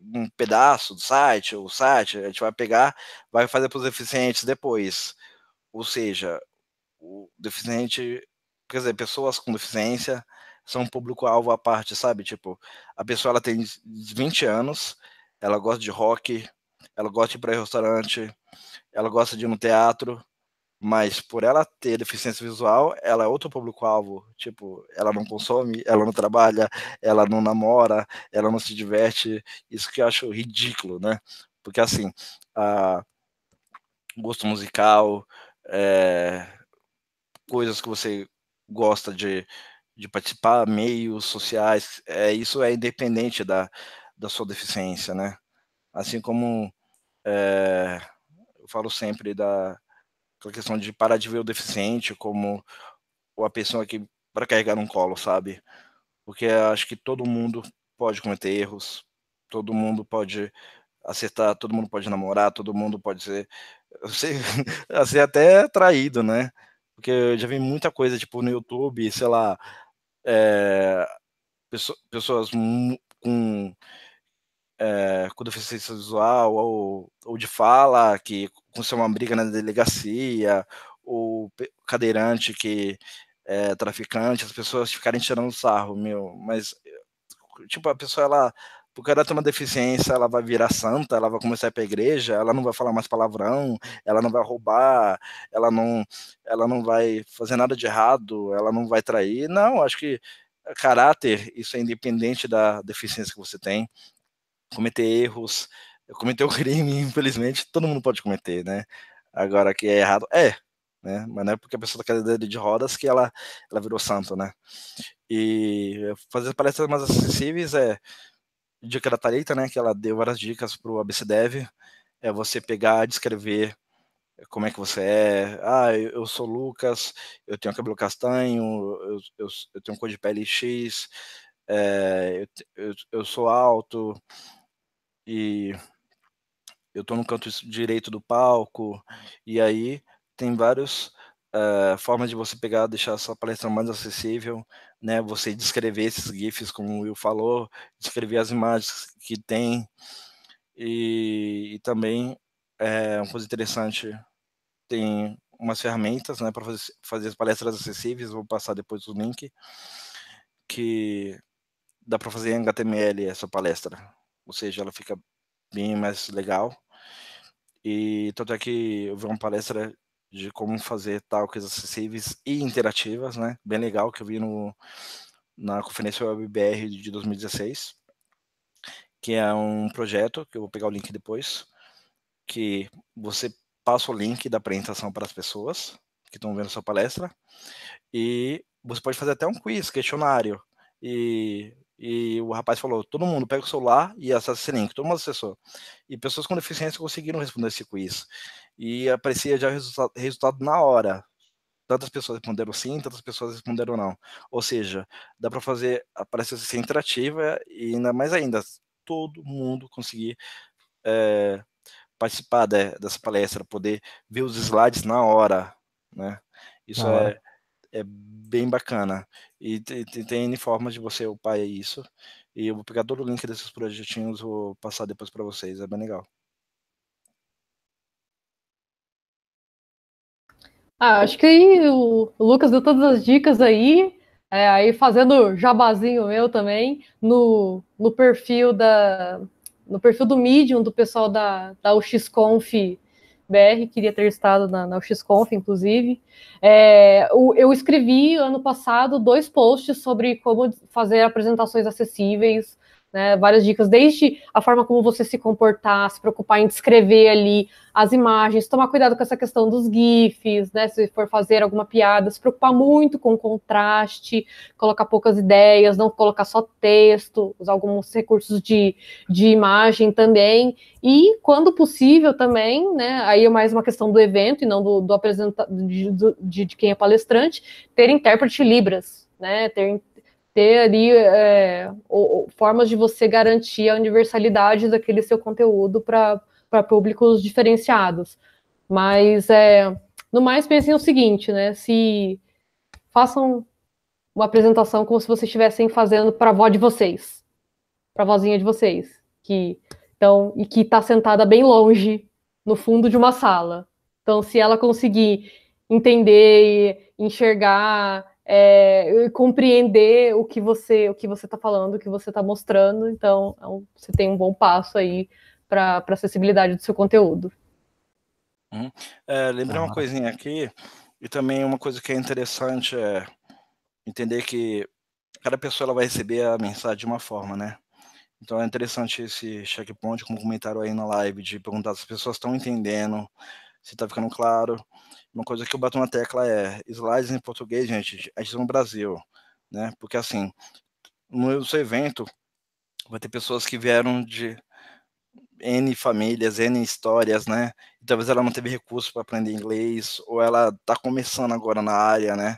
um pedaço do site, o site, a gente vai pegar, vai fazer para os deficientes depois. Ou seja, o deficiente, quer dizer, pessoas com deficiência são um público-alvo à parte, sabe? Tipo, a pessoa ela tem 20 anos, ela gosta de rock, ela gosta de ir para restaurante, ela gosta de ir no teatro, mas por ela ter deficiência visual, ela é outro público-alvo. Tipo, ela não consome, ela não trabalha, ela não namora, ela não se diverte. Isso que eu acho ridículo, né? Porque assim, a... gosto musical, é, coisas que você gosta de, de participar, meios sociais, é, isso é independente da, da sua deficiência, né? Assim como é, eu falo sempre da, da questão de parar de ver o deficiente como a pessoa que para carregar um colo, sabe? Porque acho que todo mundo pode cometer erros, todo mundo pode acertar, todo mundo pode namorar, todo mundo pode ser, ser, ser até traído, né? Porque eu já vi muita coisa, tipo, no YouTube, sei lá, é, pessoas com, é, com deficiência visual ou, ou de fala, que aconteceu uma briga na delegacia, ou cadeirante que é traficante, as pessoas ficarem tirando sarro, meu, mas tipo, a pessoa ela porque ela tem uma deficiência, ela vai virar santa, ela vai começar a ir pra igreja, ela não vai falar mais palavrão, ela não vai roubar, ela não, ela não vai fazer nada de errado, ela não vai trair. Não, acho que eh, caráter, isso é independente da deficiência que você tem. Cometer erros, cometer o crime, infelizmente, todo mundo pode cometer, né? Agora que é errado, é, né? Mas não é porque a pessoa tá cadeira de rodas que ela, ela virou santo, né? E fazer palestras mais acessíveis é dica da Tarita, né, que ela deu várias dicas para o ABC Dev, é você pegar, descrever como é que você é. Ah, eu sou Lucas, eu tenho cabelo castanho, eu, eu, eu tenho cor de pele X, é, eu, eu, sou alto e eu estou no canto direito do palco. E aí tem várias uh, é, formas de você pegar, deixar a sua palestra mais acessível, né, você descrever esses GIFs, como o Will falou, descrever as imagens que tem, e, e também é uma coisa interessante, tem umas ferramentas né, para fazer, fazer as palestras acessíveis, vou passar depois o link, que dá para fazer em HTML essa palestra, ou seja, ela fica bem mais legal. E tanto é que eu vi uma palestra de como fazer tal coisas acessíveis e interativas, né? Bem legal que eu vi no, na conferência WebBR de 2016, que é um projeto que eu vou pegar o link depois, que você passa o link da apresentação para as pessoas que estão vendo sua palestra e você pode fazer até um quiz, questionário e e o rapaz falou: todo mundo pega o celular e acessa esse link, todo mundo acessou. E pessoas com deficiência conseguiram responder esse quiz. E aparecia já o resultado, resultado na hora. Tantas pessoas responderam sim, tantas pessoas responderam não. Ou seja, dá para fazer a assim interativa e ainda mais ainda, todo mundo conseguir é, participar de, dessa palestra, poder ver os slides na hora. Né? Isso é é bem bacana. E tem, tem formas de você upar isso. E eu vou pegar todo o link desses projetinhos, vou passar depois para vocês, é bem legal. Ah, acho que aí o Lucas deu todas as dicas aí, é, aí fazendo jabazinho meu também, no, no perfil da no perfil do Medium do pessoal da, da UXConf, BR, queria ter estado na, na XConf, inclusive. É, eu escrevi ano passado dois posts sobre como fazer apresentações acessíveis né, várias dicas, desde a forma como você se comportar, se preocupar em descrever ali as imagens, tomar cuidado com essa questão dos GIFs, né, se for fazer alguma piada, se preocupar muito com o contraste, colocar poucas ideias, não colocar só texto, usar alguns recursos de, de imagem também, e quando possível também, né, aí é mais uma questão do evento e não do, do apresentador de, de, de quem é palestrante, ter intérprete Libras, né, ter ter ali é, formas de você garantir a universalidade daquele seu conteúdo para públicos diferenciados. Mas, é, no mais, pensem o seguinte, né? Se façam uma apresentação como se vocês estivessem fazendo para a avó de vocês, para a vozinha de vocês, que então e que está sentada bem longe no fundo de uma sala. Então, se ela conseguir entender, enxergar é, compreender o que você o que você está falando, o que você está mostrando. Então, é você tem um bom passo aí para a acessibilidade do seu conteúdo. Hum. É, lembrei ah. uma coisinha aqui, e também uma coisa que é interessante é entender que cada pessoa ela vai receber a mensagem de uma forma, né? Então é interessante esse checkpoint, como comentaram aí na live, de perguntar se as pessoas estão entendendo se tá ficando claro. Uma coisa que eu bato na tecla é slides em português, gente, a gente tá no Brasil, né? Porque assim, no seu evento vai ter pessoas que vieram de N famílias, N histórias, né? E talvez ela não teve recurso para aprender inglês, ou ela tá começando agora na área, né?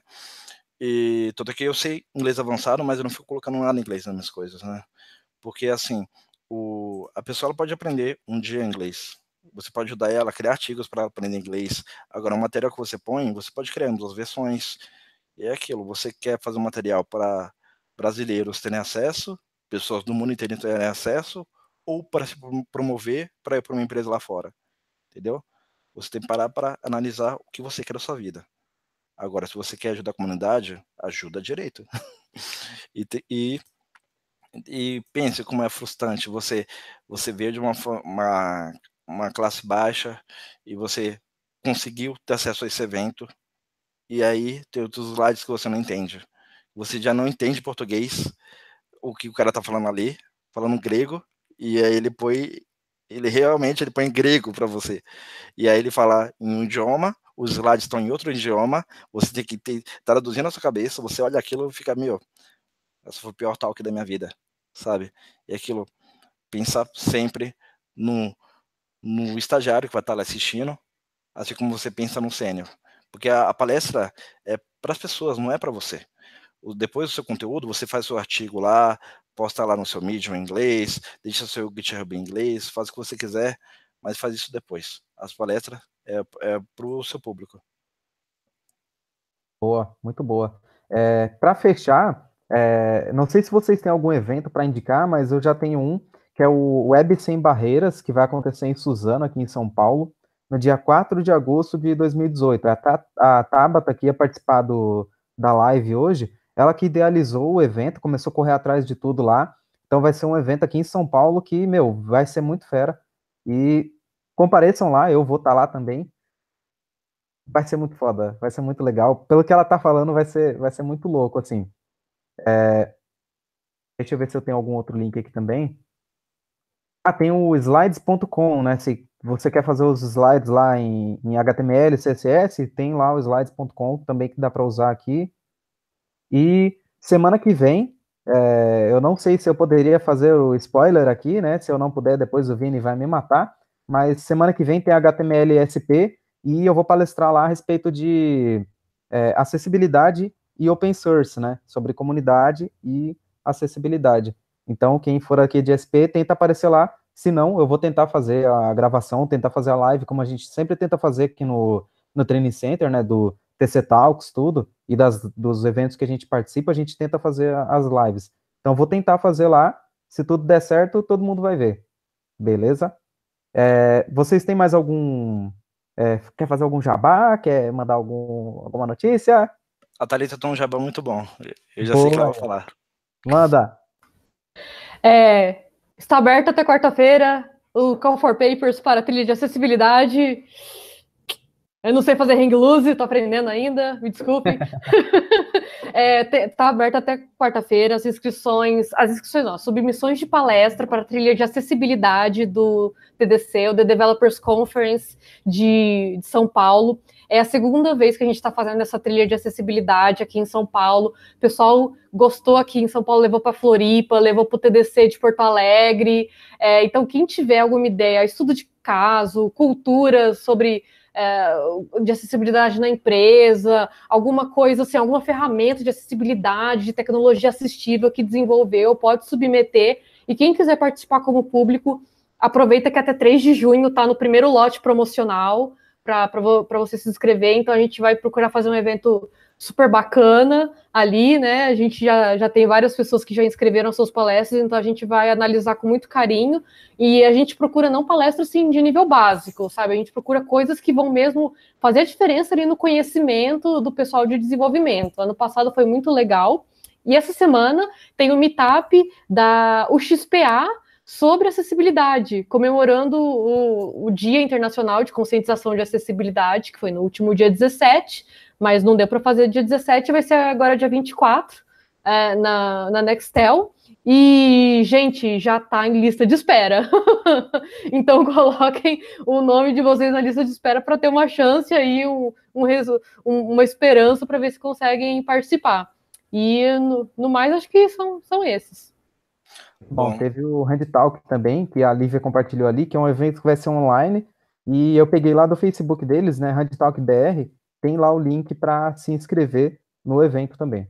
E tudo que eu sei inglês avançado, mas eu não fico colocando nada em inglês nas minhas coisas, né? Porque assim, o, a pessoa pode aprender um dia inglês, você pode ajudar ela a criar artigos para aprender inglês. Agora, o material que você põe, você pode criar em duas versões. E é aquilo, você quer fazer um material para brasileiros terem acesso, pessoas do mundo inteiro terem acesso, ou para se promover para ir para uma empresa lá fora. Entendeu? Você tem que parar para analisar o que você quer da sua vida. Agora, se você quer ajudar a comunidade, ajuda direito. e, te, e, e pense como é frustrante você você ver de uma, uma uma classe baixa e você conseguiu ter acesso a esse evento e aí tem outros slides que você não entende. Você já não entende português, o que o cara tá falando ali, falando grego, e aí ele põe, ele realmente ele põe grego para você. E aí ele fala em um idioma, os slides estão em outro idioma, você tem que ter, traduzir na sua cabeça, você olha aquilo e fica, meu, essa foi o pior talk da minha vida, sabe? E aquilo, pensar sempre no, no estagiário que vai estar lá assistindo, assim como você pensa no sênior. Porque a, a palestra é para as pessoas, não é para você. O, depois do seu conteúdo, você faz seu artigo lá, posta lá no seu Medium em inglês, deixa seu GitHub em inglês, faz o que você quiser, mas faz isso depois. As palestras é, é para o seu público. Boa, muito boa. É, para fechar, é, não sei se vocês têm algum evento para indicar, mas eu já tenho um que é o Web Sem Barreiras, que vai acontecer em Suzano, aqui em São Paulo, no dia 4 de agosto de 2018. A Tabata, que ia participar do, da live hoje, ela que idealizou o evento, começou a correr atrás de tudo lá. Então vai ser um evento aqui em São Paulo que, meu, vai ser muito fera. E compareçam lá, eu vou estar tá lá também. Vai ser muito foda, vai ser muito legal. Pelo que ela tá falando, vai ser, vai ser muito louco, assim. É... Deixa eu ver se eu tenho algum outro link aqui também. Ah, tem o slides.com, né? Se você quer fazer os slides lá em, em HTML, CSS, tem lá o slides.com também que dá para usar aqui. E semana que vem, é, eu não sei se eu poderia fazer o spoiler aqui, né? Se eu não puder, depois o Vini vai me matar. Mas semana que vem tem HTML SP e eu vou palestrar lá a respeito de é, acessibilidade e open source, né? Sobre comunidade e acessibilidade. Então, quem for aqui de SP, tenta aparecer lá. Se não, eu vou tentar fazer a gravação, tentar fazer a live, como a gente sempre tenta fazer aqui no, no Training Center, né? Do TC Talks, tudo, e das, dos eventos que a gente participa, a gente tenta fazer as lives. Então, vou tentar fazer lá. Se tudo der certo, todo mundo vai ver. Beleza? É, vocês têm mais algum. É, quer fazer algum jabá? Quer mandar algum, alguma notícia? A Thalita tem um jabá muito bom. Eu já Boa. sei o que ela vai falar. Manda! É, está aberto até quarta-feira o Call for Papers para trilha de acessibilidade. Eu não sei fazer hang loose, estou aprendendo ainda, me desculpe. é, tá aberto até quarta-feira as inscrições, as inscrições não, submissões de palestra para a trilha de acessibilidade do TDC, o The Developers Conference de, de São Paulo. É a segunda vez que a gente está fazendo essa trilha de acessibilidade aqui em São Paulo. O pessoal gostou aqui em São Paulo, levou para Floripa, levou para o TDC de Porto Alegre. É, então, quem tiver alguma ideia, estudo de caso, cultura sobre é, de acessibilidade na empresa, alguma coisa assim, alguma ferramenta de acessibilidade, de tecnologia assistiva que desenvolveu, pode submeter. E quem quiser participar como público, aproveita que até 3 de junho está no primeiro lote promocional para você se inscrever. Então a gente vai procurar fazer um evento super bacana ali, né? A gente já, já tem várias pessoas que já inscreveram suas palestras, então a gente vai analisar com muito carinho e a gente procura não palestras assim, de nível básico, sabe? A gente procura coisas que vão mesmo fazer a diferença ali no conhecimento do pessoal de desenvolvimento. Ano passado foi muito legal. E essa semana tem o um meetup da UXPA, sobre acessibilidade, comemorando o, o Dia Internacional de Conscientização de Acessibilidade, que foi no último dia 17, mas não deu para fazer dia 17, vai ser agora dia 24, é, na, na Nextel. E, gente, já está em lista de espera. então, coloquem o nome de vocês na lista de espera para ter uma chance aí, um, um, um uma esperança para ver se conseguem participar. E, no, no mais, acho que são, são esses. Bom, Bom, teve o Hand Talk também, que a Lívia compartilhou ali, que é um evento que vai ser online. E eu peguei lá do Facebook deles, né, Hand Talk BR, tem lá o link para se inscrever no evento também.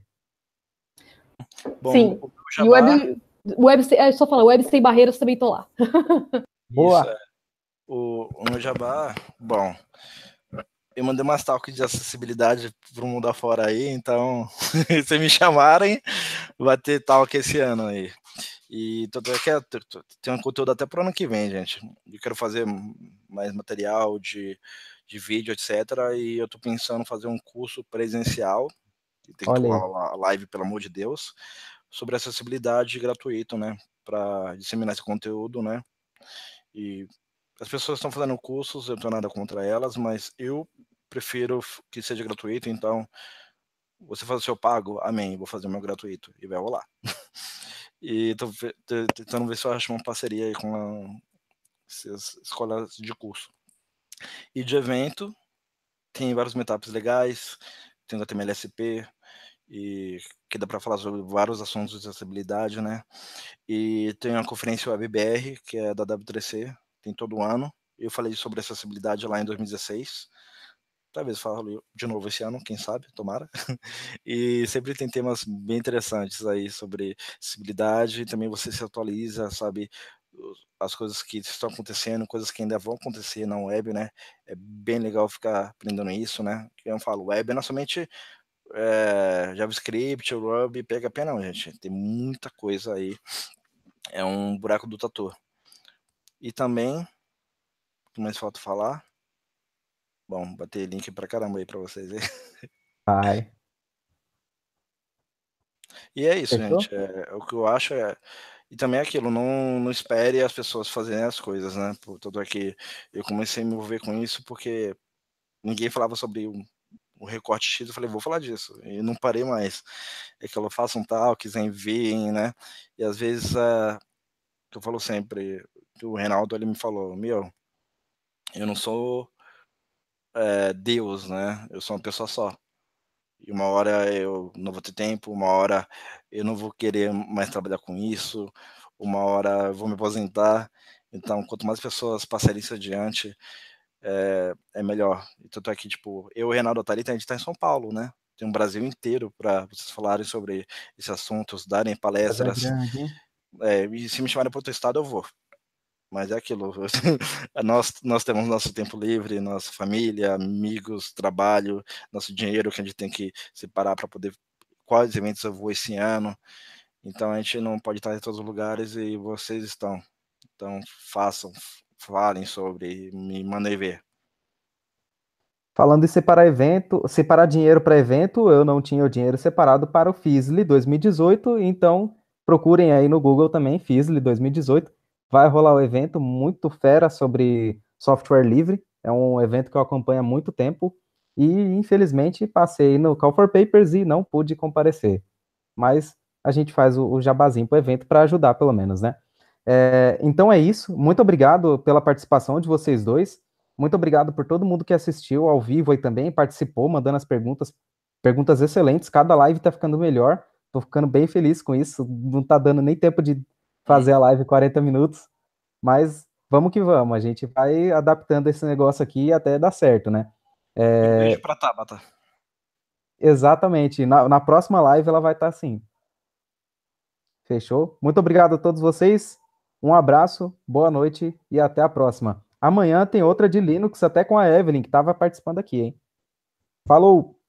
Bom, Sim. O e o Web, é, só falar, Web Sem Barreiras também tô lá. Boa. Isso, é. o, o meu jabá, bom, eu mandei umas talk de acessibilidade pro mundo afora aí, então se me chamarem, vai ter talk esse ano aí. E tanto é que é, tem um conteúdo até para o ano que vem, gente. Eu quero fazer mais material de, de vídeo, etc. E eu estou pensando fazer um curso presencial, que tem que a live, pelo amor de Deus, sobre acessibilidade gratuito, né? Para disseminar esse conteúdo, né? E as pessoas estão fazendo cursos, eu não tenho nada contra elas, mas eu prefiro que seja gratuito, então você faz o seu pago, amém, vou fazer o meu gratuito e vai rolar. E tô tentando ver se eu acho uma parceria aí com a, essas escolas de curso. E de evento, tem vários meetups legais, tem o HTMLSP, e que dá para falar sobre vários assuntos de acessibilidade, né? E tem a conferência WebBR, que é da W3C, tem todo ano. Eu falei sobre acessibilidade lá em 2016. Talvez falo de novo esse ano, quem sabe, tomara. E sempre tem temas bem interessantes aí sobre acessibilidade, também você se atualiza, sabe, as coisas que estão acontecendo, coisas que ainda vão acontecer na web, né? É bem legal ficar aprendendo isso, né? Eu falo, web é não é somente é, JavaScript, Ruby, PHP, não, gente. Tem muita coisa aí. É um buraco do tatu. E também, o que mais falta falar? Bom, bater link pra caramba aí pra vocês. Vai. E é isso, Fechou? gente. É, o que eu acho é. E também é aquilo, não, não espere as pessoas fazerem as coisas, né? Por tudo aqui. É eu comecei a me envolver com isso porque ninguém falava sobre o, o recorte X, eu falei, vou falar disso. E não parei mais. É que eu faço um tal, quiser virem, né? E às vezes, uh, eu falo sempre, o Reinaldo ele me falou, meu, eu não sou é, Deus, né? Eu sou uma pessoa só. E uma hora eu não vou ter tempo, uma hora eu não vou querer mais trabalhar com isso, uma hora eu vou me aposentar. Então, quanto mais pessoas passarem isso adiante, é, é melhor. Então, tô é aqui, tipo, eu, Renato Tarita, a gente tá em São Paulo, né? Tem um Brasil inteiro para vocês falarem sobre esse assunto, darem palestras. É, e se me chamarem para outro estado, eu vou. Mas é aquilo. nós, nós temos nosso tempo livre, nossa família, amigos, trabalho, nosso dinheiro que a gente tem que separar para poder. Quais eventos eu vou esse ano? Então a gente não pode estar em todos os lugares e vocês estão. Então façam, falem sobre, me mandem ver. Falando em separar evento, separar dinheiro para evento, eu não tinha o dinheiro separado para o Fizzly 2018, então procurem aí no Google também Fizzly 2018 vai rolar o um evento muito fera sobre software livre. É um evento que eu acompanho há muito tempo e, infelizmente, passei no Call for Papers e não pude comparecer. Mas a gente faz o, o jabazinho para o evento para ajudar, pelo menos, né? É, então é isso. Muito obrigado pela participação de vocês dois. Muito obrigado por todo mundo que assistiu ao vivo e também participou, mandando as perguntas. Perguntas excelentes. Cada live está ficando melhor. Estou ficando bem feliz com isso. Não está dando nem tempo de fazer a live 40 minutos, mas vamos que vamos, a gente vai adaptando esse negócio aqui até dar certo, né? É... beijo pra Tabata. Exatamente, na, na próxima live ela vai estar tá assim. Fechou? Muito obrigado a todos vocês, um abraço, boa noite e até a próxima. Amanhã tem outra de Linux, até com a Evelyn, que estava participando aqui, hein? Falou!